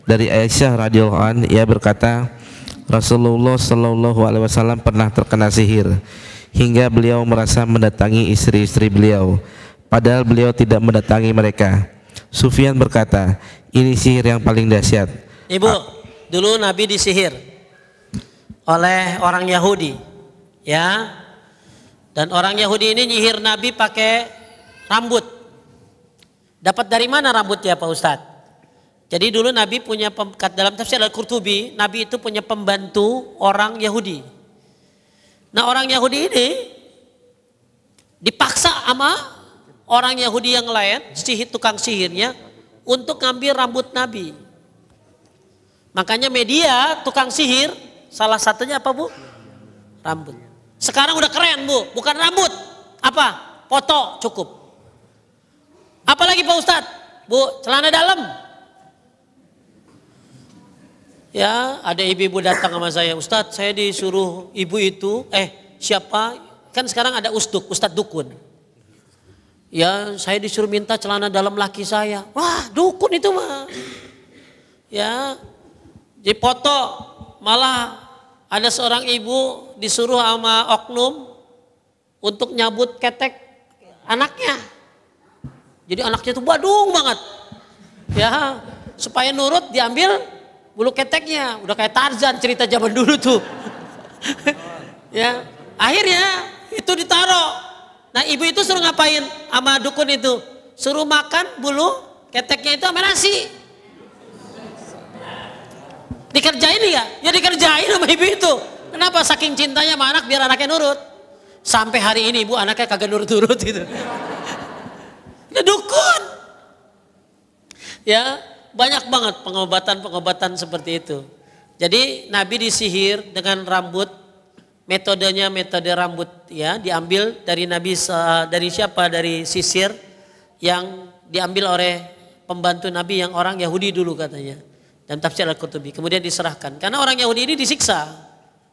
dari Aisyah radhiyallahu an ia berkata Rasulullah shallallahu alaihi wasallam pernah terkena sihir hingga beliau merasa mendatangi istri-istri beliau padahal beliau tidak mendatangi mereka Sufyan berkata ini sihir yang paling dahsyat. Ibu, ah. dulu Nabi disihir oleh orang Yahudi. Ya. Dan orang Yahudi ini nyihir Nabi pakai rambut. Dapat dari mana rambut ya Pak Ustadz? Jadi dulu Nabi punya dalam tafsir Al-Qurtubi, Nabi itu punya pembantu orang Yahudi. Nah orang Yahudi ini dipaksa sama orang Yahudi yang lain, sihir tukang sihirnya untuk ngambil rambut Nabi. Makanya media tukang sihir salah satunya apa bu? Rambut. Sekarang udah keren bu, bukan rambut. Apa? Foto cukup. Apalagi Pak Ustadz? Bu, celana dalam. Ya, ada ibu-ibu datang sama saya. Ustadz, saya disuruh ibu itu, eh siapa? Kan sekarang ada ustuk, Ustadz Dukun. Ya saya disuruh minta celana dalam laki saya. Wah dukun itu mah. Ya dipoto malah ada seorang ibu disuruh sama oknum untuk nyabut ketek anaknya. Jadi anaknya tuh badung banget. Ya supaya nurut diambil bulu keteknya. Udah kayak Tarzan cerita zaman dulu tuh. <laughs> ya akhirnya itu ditaruh Nah ibu itu suruh ngapain sama dukun itu? Suruh makan bulu keteknya itu sama nasi. Dikerjain ya? Ya dikerjain sama ibu itu. Kenapa? Saking cintanya sama anak biar anaknya nurut. Sampai hari ini ibu anaknya kagak nurut-nurut gitu. <laughs> Ya dukun. Ya, banyak banget pengobatan-pengobatan seperti itu. Jadi Nabi disihir dengan rambut metodenya metode rambut ya diambil dari Nabi dari siapa dari sisir yang diambil oleh pembantu Nabi yang orang Yahudi dulu katanya dan tafsir Al-Qutubi kemudian diserahkan karena orang Yahudi ini disiksa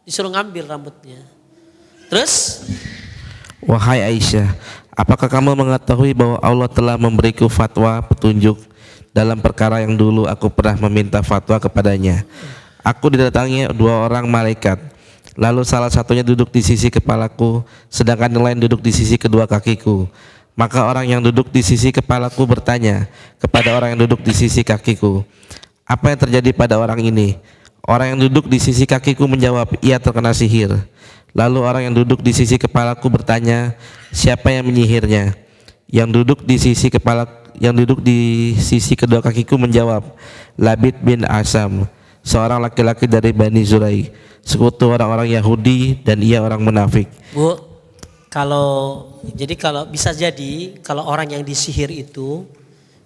disuruh ngambil rambutnya terus wahai Aisyah apakah kamu mengetahui bahwa Allah telah memberiku fatwa petunjuk dalam perkara yang dulu aku pernah meminta fatwa kepadanya aku didatangi dua orang malaikat Lalu salah satunya duduk di sisi kepalaku, sedangkan yang lain duduk di sisi kedua kakiku. Maka orang yang duduk di sisi kepalaku bertanya kepada orang yang duduk di sisi kakiku, apa yang terjadi pada orang ini? Orang yang duduk di sisi kakiku menjawab, ia terkena sihir. Lalu orang yang duduk di sisi kepalaku bertanya, siapa yang menyihirnya? Yang duduk di sisi kepala yang duduk di sisi kedua kakiku menjawab, Labid bin Asam seorang laki-laki dari Bani Zurai, sekutu orang-orang Yahudi dan ia orang munafik. Bu, kalau jadi kalau bisa jadi kalau orang yang disihir itu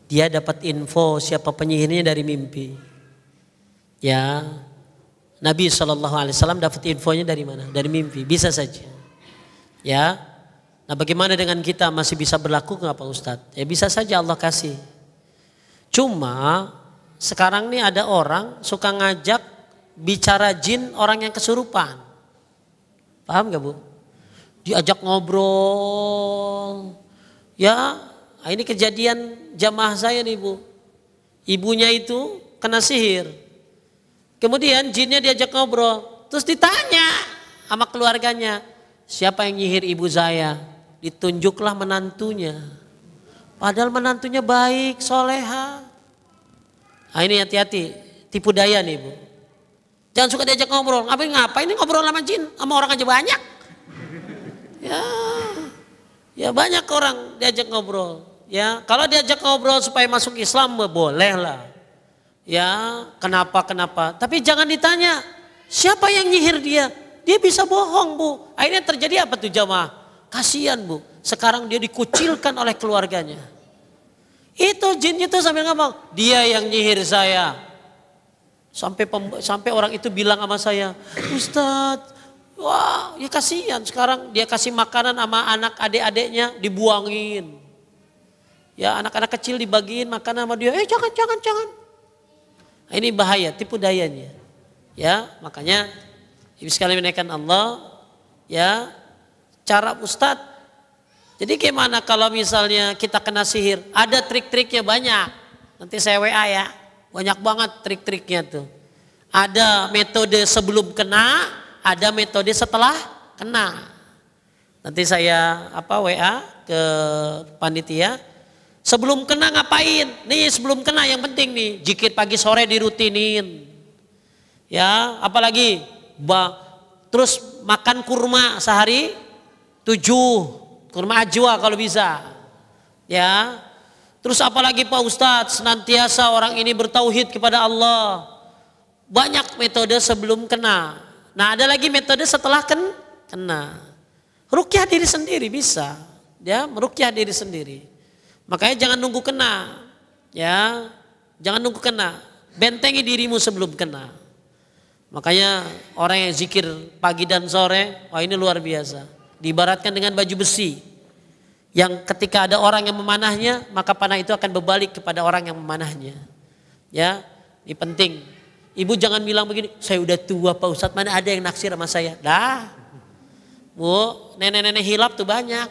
dia dapat info siapa penyihirnya dari mimpi. Ya, Nabi Shallallahu Alaihi Wasallam dapat infonya dari mana? Dari mimpi, bisa saja. Ya, nah bagaimana dengan kita masih bisa berlaku nggak Pak Ustadz? Ya bisa saja Allah kasih. Cuma sekarang nih ada orang suka ngajak bicara jin orang yang kesurupan. Paham gak bu? Diajak ngobrol. Ya ah, ini kejadian jamaah saya nih bu. Ibunya itu kena sihir. Kemudian jinnya diajak ngobrol. Terus ditanya sama keluarganya. Siapa yang nyihir ibu saya? Ditunjuklah menantunya. Padahal menantunya baik, soleha. Nah, ini hati-hati, tipu daya nih Bu. Jangan suka diajak ngobrol. Ngapain ngapain ini ngobrol sama jin? Sama orang aja banyak. Ya. Ya banyak orang diajak ngobrol. Ya, kalau diajak ngobrol supaya masuk Islam boleh lah. Ya, kenapa kenapa? Tapi jangan ditanya siapa yang nyihir dia. Dia bisa bohong bu. Akhirnya terjadi apa tuh jamaah? Kasihan bu. Sekarang dia dikucilkan oleh keluarganya. Itu jin itu sampai ngomong, dia yang nyihir saya. Sampai pem, sampai orang itu bilang sama saya, Ustadz, wah ya kasihan sekarang dia kasih makanan sama anak adik-adiknya dibuangin. Ya anak-anak kecil dibagiin makanan sama dia, eh jangan, jangan, jangan. Nah, ini bahaya, tipu dayanya. Ya makanya Ibu sekali menaikkan Allah, ya cara Ustadz jadi gimana kalau misalnya kita kena sihir? Ada trik-triknya banyak. Nanti saya WA ya. Banyak banget trik-triknya tuh. Ada metode sebelum kena, ada metode setelah kena. Nanti saya apa WA ke panitia. Sebelum kena ngapain? Nih sebelum kena yang penting nih. Jikit pagi sore dirutinin. Ya, apalagi ba, terus makan kurma sehari tujuh kurma ajwa kalau bisa. Ya. Terus apalagi Pak Ustadz, senantiasa orang ini bertauhid kepada Allah. Banyak metode sebelum kena. Nah ada lagi metode setelah ken, kena. Rukyah diri sendiri bisa. Ya, merukyah diri sendiri. Makanya jangan nunggu kena. Ya, jangan nunggu kena. Bentengi dirimu sebelum kena. Makanya orang yang zikir pagi dan sore, wah ini luar biasa. Dibaratkan dengan baju besi yang ketika ada orang yang memanahnya maka panah itu akan berbalik kepada orang yang memanahnya ya ini penting ibu jangan bilang begini saya udah tua pak ustadz mana ada yang naksir sama saya dah bu nenek-nenek hilap tuh banyak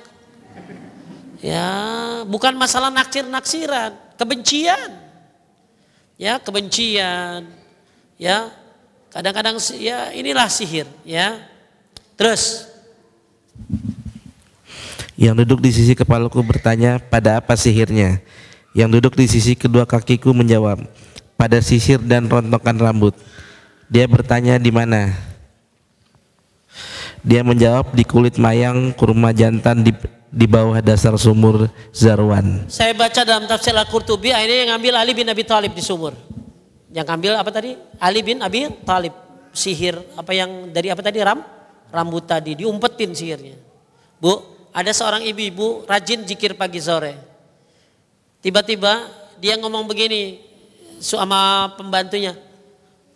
ya bukan masalah naksir naksiran kebencian ya kebencian ya kadang-kadang ya inilah sihir ya terus yang duduk di sisi kepalaku bertanya, pada apa sihirnya? Yang duduk di sisi kedua kakiku menjawab, pada sisir dan rontokan rambut. Dia bertanya di mana? Dia menjawab di kulit mayang kurma jantan di di bawah dasar sumur Zarwan. Saya baca dalam tafsir Al-Qurtubi akhirnya yang ngambil Ali bin Abi Thalib di sumur. Yang ngambil apa tadi? Ali bin Abi Thalib. Sihir apa yang dari apa tadi Ram? Rambut tadi diumpetin sihirnya. Bu, ada seorang ibu-ibu rajin jikir pagi sore. Tiba-tiba dia ngomong begini sama pembantunya.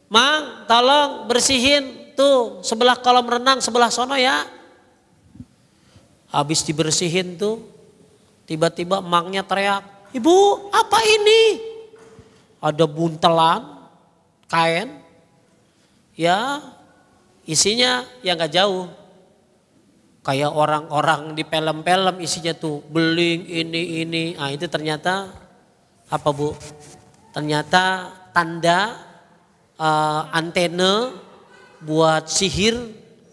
Mang, tolong bersihin tuh sebelah kolam renang sebelah sono ya. Habis dibersihin tuh, tiba-tiba Mangnya teriak, Ibu, apa ini? Ada buntelan, kain, ya isinya yang gak jauh Kayak orang-orang di film-film isinya tuh beling ini ini. Ah itu ternyata apa Bu? Ternyata tanda uh, antena buat sihir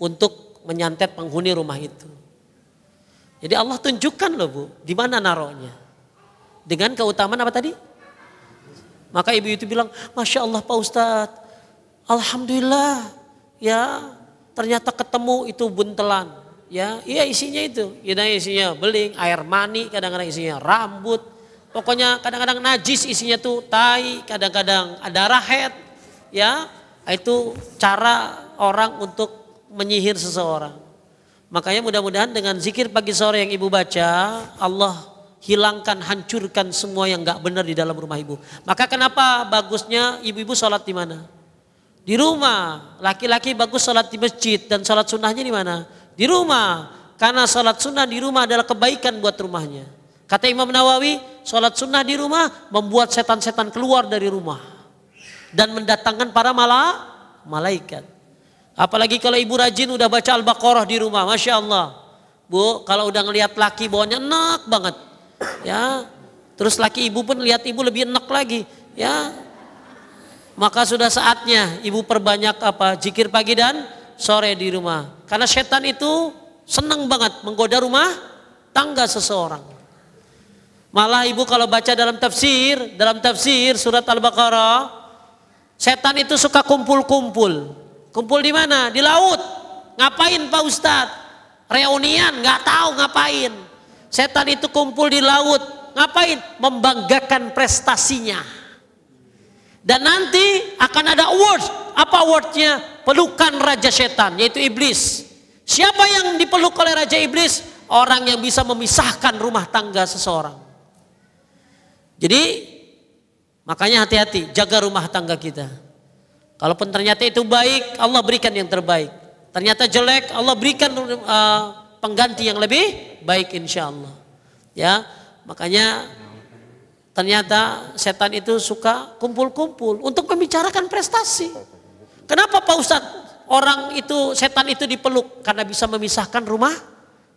untuk menyantet penghuni rumah itu. Jadi Allah tunjukkan loh Bu, di mana naruhnya. Dengan keutamaan apa tadi? Maka ibu itu bilang, Masya Allah Pak Ustadz, Alhamdulillah ya ternyata ketemu itu buntelan ya iya isinya itu kadang iya, nah, isinya beling air mani kadang-kadang isinya rambut pokoknya kadang-kadang najis isinya tuh tai kadang-kadang ada rahet ya itu cara orang untuk menyihir seseorang makanya mudah-mudahan dengan zikir pagi sore yang ibu baca Allah hilangkan hancurkan semua yang nggak benar di dalam rumah ibu maka kenapa bagusnya ibu-ibu sholat di mana di rumah laki-laki bagus sholat di masjid dan sholat sunnahnya di mana di rumah. Karena sholat sunnah di rumah adalah kebaikan buat rumahnya. Kata Imam Nawawi, sholat sunnah di rumah membuat setan-setan keluar dari rumah. Dan mendatangkan para mala, malaikat. Apalagi kalau ibu rajin udah baca Al-Baqarah di rumah, Masya Allah. Bu, kalau udah ngelihat laki bawahnya enak banget. Ya, terus laki ibu pun lihat ibu lebih enak lagi. Ya, maka sudah saatnya ibu perbanyak apa zikir pagi dan sore di rumah. Karena setan itu senang banget menggoda rumah tangga seseorang. Malah ibu kalau baca dalam tafsir, dalam tafsir surat Al-Baqarah, setan itu suka kumpul-kumpul. Kumpul di mana? Di laut. Ngapain Pak Ustadz? Reunian, nggak tahu ngapain. Setan itu kumpul di laut. Ngapain? Membanggakan prestasinya. Dan nanti akan ada award. Apa awardnya? pelukan raja setan yaitu iblis. Siapa yang dipeluk oleh raja iblis? Orang yang bisa memisahkan rumah tangga seseorang. Jadi makanya hati-hati jaga rumah tangga kita. Kalaupun ternyata itu baik, Allah berikan yang terbaik. Ternyata jelek, Allah berikan uh, pengganti yang lebih baik insya Allah. Ya, makanya ternyata setan itu suka kumpul-kumpul untuk membicarakan prestasi. Kenapa Pak Ustadz orang itu setan itu dipeluk? Karena bisa memisahkan rumah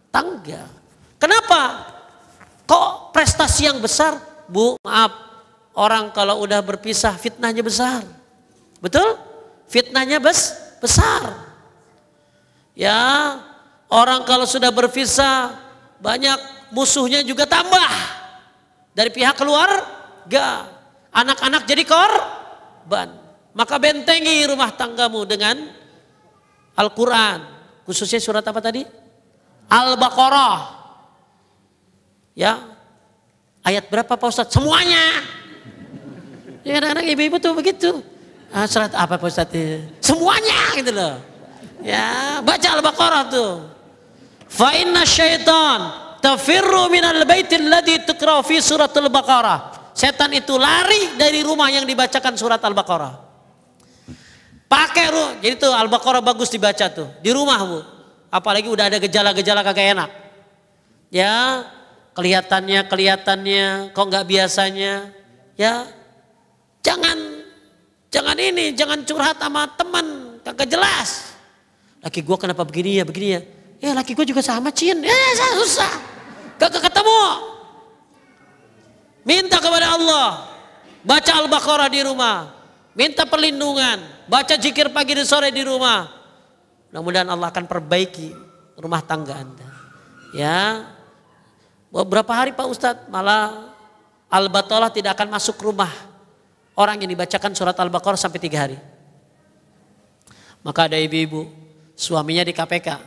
tangga. Kenapa? Kok prestasi yang besar? Bu, maaf. Orang kalau udah berpisah fitnahnya besar. Betul? Fitnahnya bes besar. Ya, orang kalau sudah berpisah banyak musuhnya juga tambah dari pihak keluar, keluarga. Anak-anak jadi korban. Maka bentengi rumah tanggamu dengan Al-Quran. Khususnya surat apa tadi? Al-Baqarah. Ya. Ayat berapa Pak Ustadz? Semuanya. Ya kadang-kadang ibu-ibu tuh begitu. Ah, surat apa Pak Ustadz? Ya. Semuanya gitu loh. Ya, baca Al-Baqarah tuh. Fa inna syaitan tafirru minal baitil ladhi tuqra fi suratul baqarah. Setan itu lari dari rumah yang dibacakan surat Al-Baqarah. Pakai ru, Jadi tuh Al-Baqarah bagus dibaca tuh. Di rumah bu. Apalagi udah ada gejala-gejala kagak enak. Ya kelihatannya kelihatannya kok nggak biasanya. Ya jangan jangan ini jangan curhat sama teman kagak jelas. Laki gue kenapa begini ya begini ya. Ya laki gue juga sama Cin. Ya susah. Kagak ketemu. Minta kepada Allah. Baca Al-Baqarah di rumah Minta perlindungan. Baca jikir pagi dan sore di rumah. Mudah-mudahan Allah akan perbaiki rumah tangga Anda. Ya. Beberapa hari Pak Ustadz malah al batolah tidak akan masuk rumah orang yang dibacakan surat Al-Baqarah sampai tiga hari. Maka ada ibu-ibu, suaminya di KPK,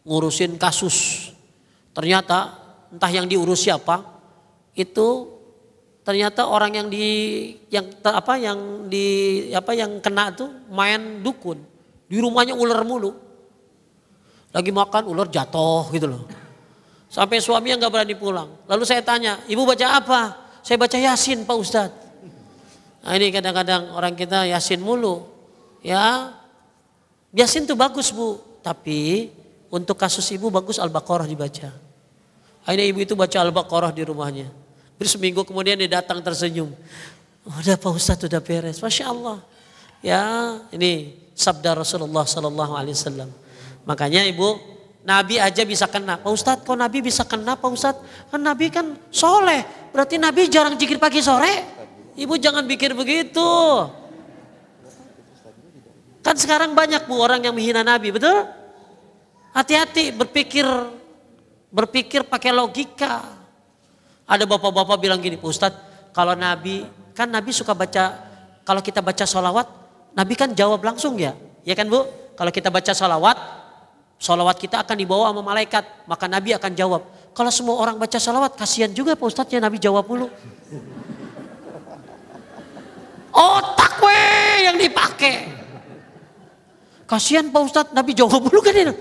ngurusin kasus. Ternyata entah yang diurus siapa, itu ternyata orang yang di yang apa yang di apa yang kena tuh main dukun di rumahnya ular mulu lagi makan ular jatuh gitu loh sampai suaminya nggak berani pulang lalu saya tanya ibu baca apa saya baca yasin pak ustadz nah ini kadang-kadang orang kita yasin mulu ya yasin tuh bagus bu tapi untuk kasus ibu bagus al-baqarah dibaca akhirnya ibu itu baca al-baqarah di rumahnya Terus seminggu kemudian dia datang tersenyum. Udah Pak Ustadz udah beres. Masya Allah. Ya ini sabda Rasulullah Sallallahu Alaihi Wasallam. Makanya ibu Nabi aja bisa kena. Pak Ustadz kok Nabi bisa kena Pak Ustadz? Kan Nabi kan soleh. Berarti Nabi jarang jikir pagi sore. Ibu jangan pikir begitu. Kan sekarang banyak bu orang yang menghina Nabi, betul? Hati-hati berpikir berpikir pakai logika. Ada bapak-bapak bilang gini, Ustadz kalau Nabi, kan Nabi suka baca, kalau kita baca sholawat, Nabi kan jawab langsung ya. Ya kan Bu? Kalau kita baca sholawat, sholawat kita akan dibawa sama malaikat. Maka Nabi akan jawab. Kalau semua orang baca sholawat, kasihan juga Pak Ustadz ya Nabi jawab dulu. Otak weh yang dipakai. Kasihan Pak Ustadz, Nabi jawab dulu kan ya.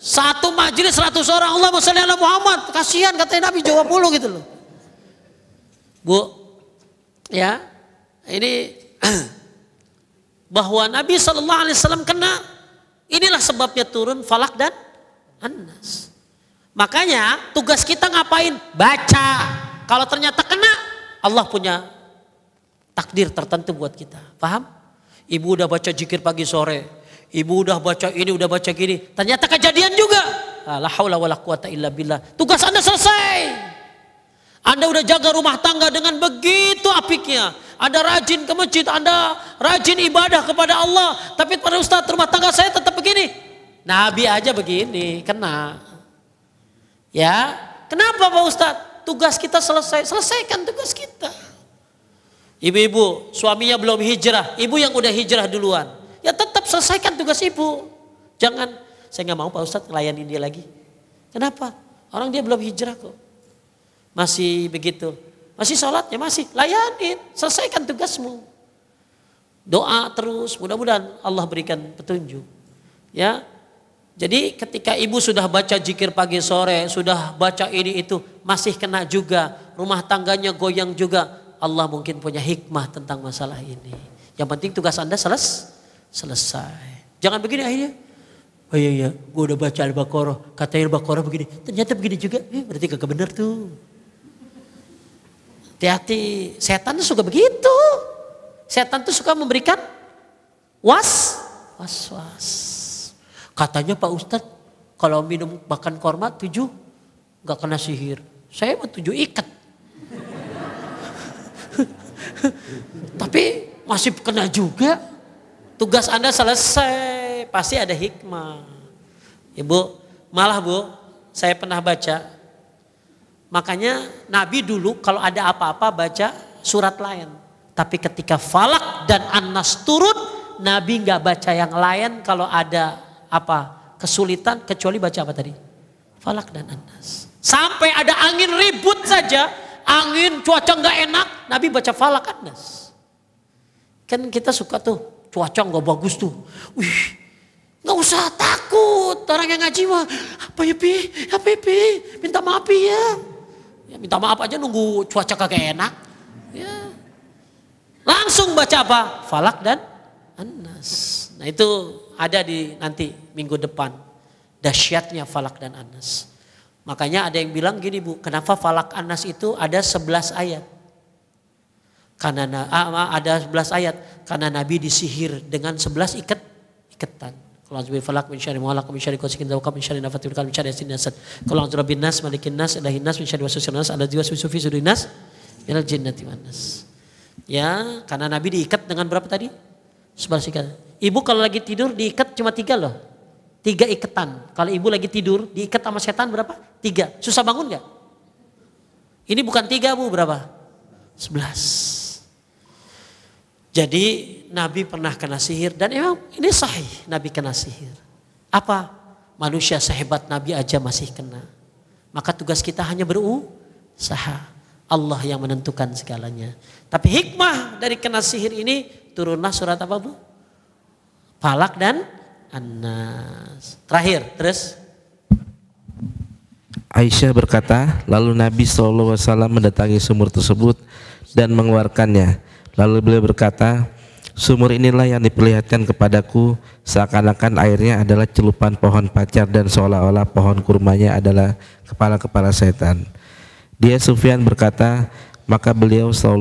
Satu majelis seratus orang Allah salli ala Muhammad. Kasihan katanya Nabi jawab mulu gitu loh. Bu, ya ini <clears throat> bahwa Nabi Shallallahu Alaihi Wasallam kena inilah sebabnya turun falak dan anas. Makanya tugas kita ngapain? Baca. Kalau ternyata kena, Allah punya takdir tertentu buat kita. Paham? Ibu udah baca jikir pagi sore, Ibu udah baca ini, udah baca gini. Ternyata kejadian juga. Ah, la haula wala quwata illa Tugas Anda selesai. Anda udah jaga rumah tangga dengan begitu apiknya. Anda rajin ke masjid, Anda rajin ibadah kepada Allah. Tapi pada Ustaz rumah tangga saya tetap begini. Nabi aja begini, kena. Ya, kenapa Pak Ustaz? Tugas kita selesai, selesaikan tugas kita. Ibu-ibu, suaminya belum hijrah, ibu yang udah hijrah duluan. Ya tetap selesaikan tugas ibu. Jangan, saya nggak mau Pak Ustadz ngelayanin dia lagi. Kenapa? Orang dia belum hijrah kok. Masih begitu. Masih sholat ya masih. Layanin, selesaikan tugasmu. Doa terus, mudah-mudahan Allah berikan petunjuk. Ya, jadi ketika ibu sudah baca jikir pagi sore, sudah baca ini itu, masih kena juga, rumah tangganya goyang juga. Allah mungkin punya hikmah tentang masalah ini. Yang penting tugas Anda selesai selesai. Jangan begini akhirnya. Oh iya iya, gue udah baca Al-Baqarah, kata Al-Baqarah begini. Ternyata begini juga, eh, berarti kagak bener tuh. Hati-hati, setan tuh suka begitu. Setan tuh suka memberikan was, was, was. Katanya Pak Ustadz, kalau minum makan korma tujuh, nggak kena sihir. Saya mau tujuh ikat. <laughs> Tapi masih kena juga tugas Anda selesai, pasti ada hikmah. Ibu, malah Bu, saya pernah baca, makanya Nabi dulu kalau ada apa-apa baca surat lain. Tapi ketika falak dan anas turun, Nabi nggak baca yang lain kalau ada apa kesulitan kecuali baca apa tadi? Falak dan anas. Sampai ada angin ribut saja, angin cuaca nggak enak, Nabi baca falak anas. Kan kita suka tuh cuaca nggak bagus tuh. Wih, nggak usah takut orang yang ngaji mah apa ya pi, apa ya pi, minta maaf ya. ya. Minta maaf aja nunggu cuaca kagak enak. Ya. Langsung baca apa? Falak dan Anas. Nah itu ada di nanti minggu depan. Dahsyatnya Falak dan Anas. Makanya ada yang bilang gini bu, kenapa Falak Anas itu ada 11 ayat. Karena ah, ada 11 ayat karena Nabi disihir dengan 11 ikat ikatan. Kalau azbil falak min mualak muhalak min syari kosikin kau min nafat turkan kal min Kalau azra bin nas malikin nas ada nas min syari wasusin nas ada jiwa sufi suri nas minal jinnati wan nas. Ya, karena Nabi diikat dengan berapa tadi? 11 ikat. Ibu kalau lagi tidur diikat cuma tiga loh. Tiga ikatan. Kalau ibu lagi tidur diikat sama setan berapa? Tiga. Susah bangun nggak? Ini bukan tiga bu berapa? Sebelas. Jadi Nabi pernah kena sihir dan emang ini sahih Nabi kena sihir. Apa? Manusia sehebat Nabi aja masih kena. Maka tugas kita hanya berusaha. Allah yang menentukan segalanya. Tapi hikmah dari kena sihir ini turunlah surat apa bu? Falak dan Anas. Terakhir, terus. Aisyah berkata, lalu Nabi SAW mendatangi sumur tersebut dan mengeluarkannya. Lalu beliau berkata, sumur inilah yang diperlihatkan kepadaku seakan-akan airnya adalah celupan pohon pacar dan seolah-olah pohon kurmanya adalah kepala-kepala setan. Dia Sufyan berkata, maka beliau saw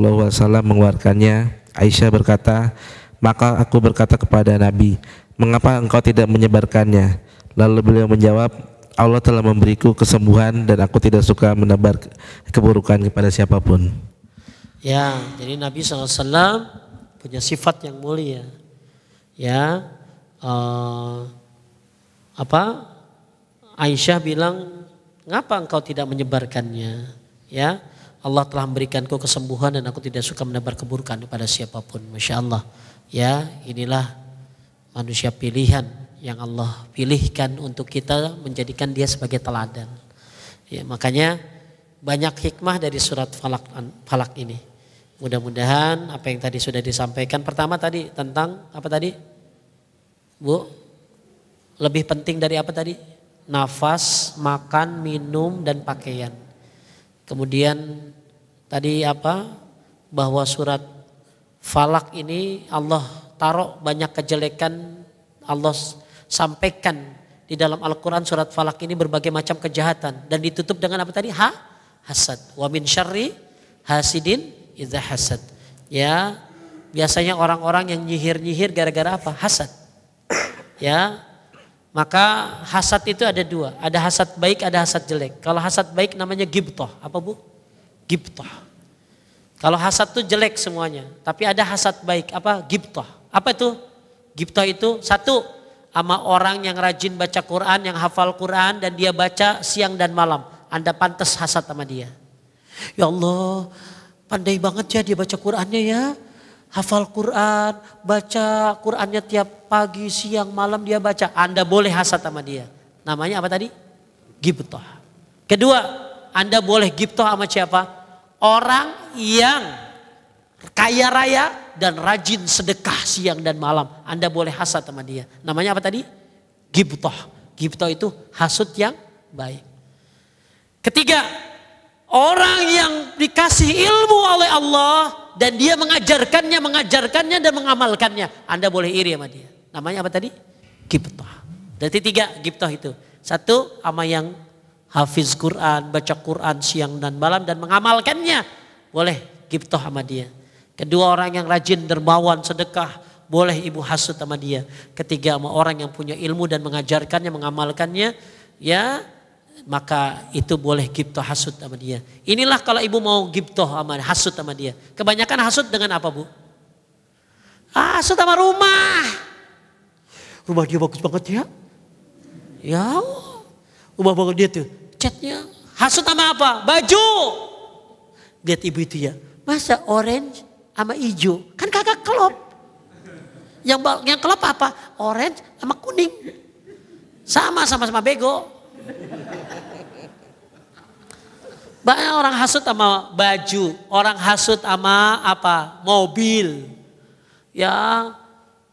mengeluarkannya. Aisyah berkata, maka aku berkata kepada Nabi, mengapa engkau tidak menyebarkannya? Lalu beliau menjawab, Allah telah memberiku kesembuhan dan aku tidak suka menebar keburukan kepada siapapun. Ya, jadi Nabi SAW punya sifat yang mulia. Ya, uh, apa? Aisyah bilang, ngapa engkau tidak menyebarkannya? Ya, Allah telah memberikanku kesembuhan dan aku tidak suka menebar keburukan kepada siapapun. Masya Allah. Ya, inilah manusia pilihan yang Allah pilihkan untuk kita menjadikan dia sebagai teladan. Ya, makanya banyak hikmah dari surat falak, falak ini Mudah-mudahan apa yang tadi sudah disampaikan pertama tadi tentang apa tadi? Bu, lebih penting dari apa tadi? Nafas, makan, minum dan pakaian. Kemudian tadi apa? Bahwa surat Falak ini Allah taruh banyak kejelekan Allah sampaikan di dalam Al-Qur'an surat Falak ini berbagai macam kejahatan dan ditutup dengan apa tadi? Ha? Hasad. Wa min syarri hasidin idza hasad. Ya, biasanya orang-orang yang nyihir-nyihir gara-gara apa? Hasad. Ya. Maka hasad itu ada dua, ada hasad baik, ada hasad jelek. Kalau hasad baik namanya gibtoh, apa Bu? Gibtoh. Kalau hasad tuh jelek semuanya, tapi ada hasad baik, apa? Gibtoh. Apa itu? Gibtoh itu satu sama orang yang rajin baca Quran, yang hafal Quran dan dia baca siang dan malam. Anda pantas hasad sama dia. Ya Allah, Pandai banget ya dia baca Qurannya ya. Hafal Quran, baca Qurannya tiap pagi, siang, malam dia baca. Anda boleh hasad sama dia. Namanya apa tadi? Gibtoh. Kedua, Anda boleh Gibtoh sama siapa? Orang yang kaya raya dan rajin sedekah siang dan malam. Anda boleh hasad sama dia. Namanya apa tadi? Gibtoh. Gibtoh itu hasut yang baik. Ketiga, Orang yang dikasih ilmu oleh Allah dan dia mengajarkannya, mengajarkannya dan mengamalkannya. Anda boleh iri sama dia. Namanya apa tadi? Gibtah. Jadi tiga gibtah itu. Satu sama yang hafiz Quran, baca Quran siang dan malam dan mengamalkannya. Boleh gibtah sama dia. Kedua orang yang rajin dermawan sedekah, boleh ibu hasut sama dia. Ketiga sama orang yang punya ilmu dan mengajarkannya, mengamalkannya, ya maka itu boleh gipto hasut sama dia. Inilah kalau ibu mau gipto sama hasut sama dia. Kebanyakan hasut dengan apa bu? Ah, hasut sama rumah. Rumah dia bagus banget ya. Ya, rumah banget dia tuh. Catnya hasut sama apa? Baju. Lihat ibu itu ya. Masa orange sama hijau? Kan kagak kelop. Yang, yang kelop apa? Orange sama kuning. Sama sama sama bego banyak orang hasut sama baju, orang hasut sama apa? Mobil. Ya,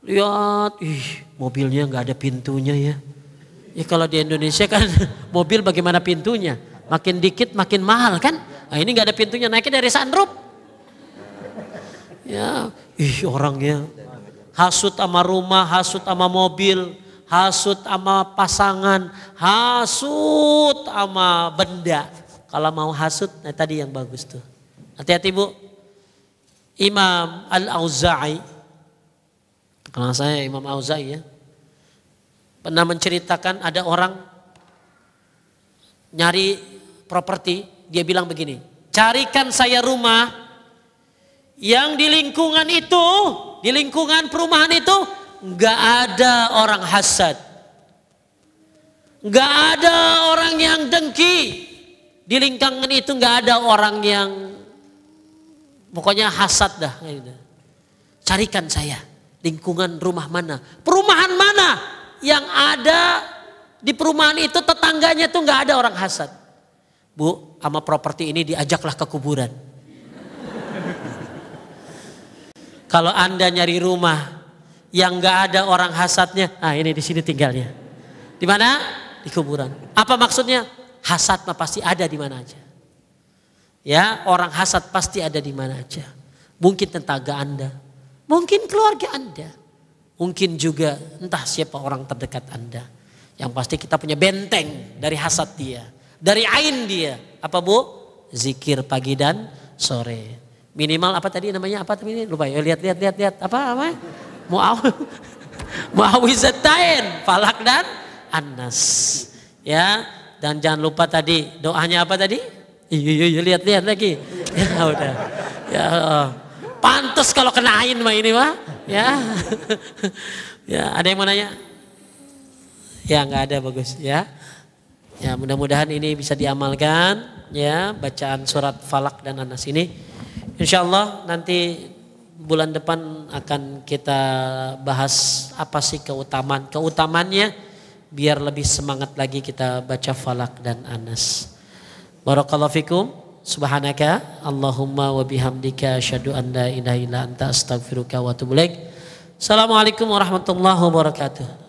lihat, ih, mobilnya nggak ada pintunya ya. Ya kalau di Indonesia kan <laughs> mobil bagaimana pintunya? Makin dikit makin mahal kan? Nah, ini nggak ada pintunya, naiknya dari sunroof. Ya, ih orangnya hasut sama rumah, hasut sama mobil, hasut sama pasangan, hasut sama benda. Kalau mau hasut, nah tadi yang bagus tuh. Hati-hati bu. Imam Al-Auza'i. Kalau saya Imam Auza'i ya. Pernah menceritakan ada orang nyari properti. Dia bilang begini. Carikan saya rumah yang di lingkungan itu, di lingkungan perumahan itu nggak ada orang hasad. Gak ada orang yang dengki di lingkungan itu nggak ada orang yang pokoknya hasad dah. Gitu. Carikan saya lingkungan rumah mana, perumahan mana yang ada di perumahan itu tetangganya tuh nggak ada orang hasad. Bu, sama properti ini diajaklah ke kuburan. <laughs> Kalau anda nyari rumah yang nggak ada orang hasadnya, ah ini di sini tinggalnya. Di mana? Di kuburan. Apa maksudnya? Hasad mah pasti ada di mana aja. Ya, orang hasad pasti ada di mana aja. Mungkin tetangga Anda, mungkin keluarga Anda, mungkin juga entah siapa orang terdekat Anda. Yang pasti kita punya benteng dari hasad dia, dari ain dia. Apa Bu? Zikir pagi dan sore. Minimal apa tadi namanya? Apa tadi? Lupa ya, lihat lihat lihat lihat. Apa apa? Muaw <laughs> Muawizatain, Falak dan Anas. Ya, dan jangan lupa tadi doanya apa tadi? Iya, iya, iya lihat-lihat lagi. Ya udah. Ya, oh. pantas kalau kenain mah ini mah. Ya. <laughs> ya, ada yang mau nanya? Ya, nggak ada bagus ya. Ya, mudah-mudahan ini bisa diamalkan ya bacaan surat Falak dan Anas ini. Insya Allah nanti bulan depan akan kita bahas apa sih keutamaan keutamannya biar lebih semangat lagi kita baca Falak dan Anas. Barakallahu fikum. Subhanaka Allahumma wa bihamdika asyhadu an la ilaha illa anta astaghfiruka wa atubu ilaik. Assalamualaikum warahmatullahi wabarakatuh.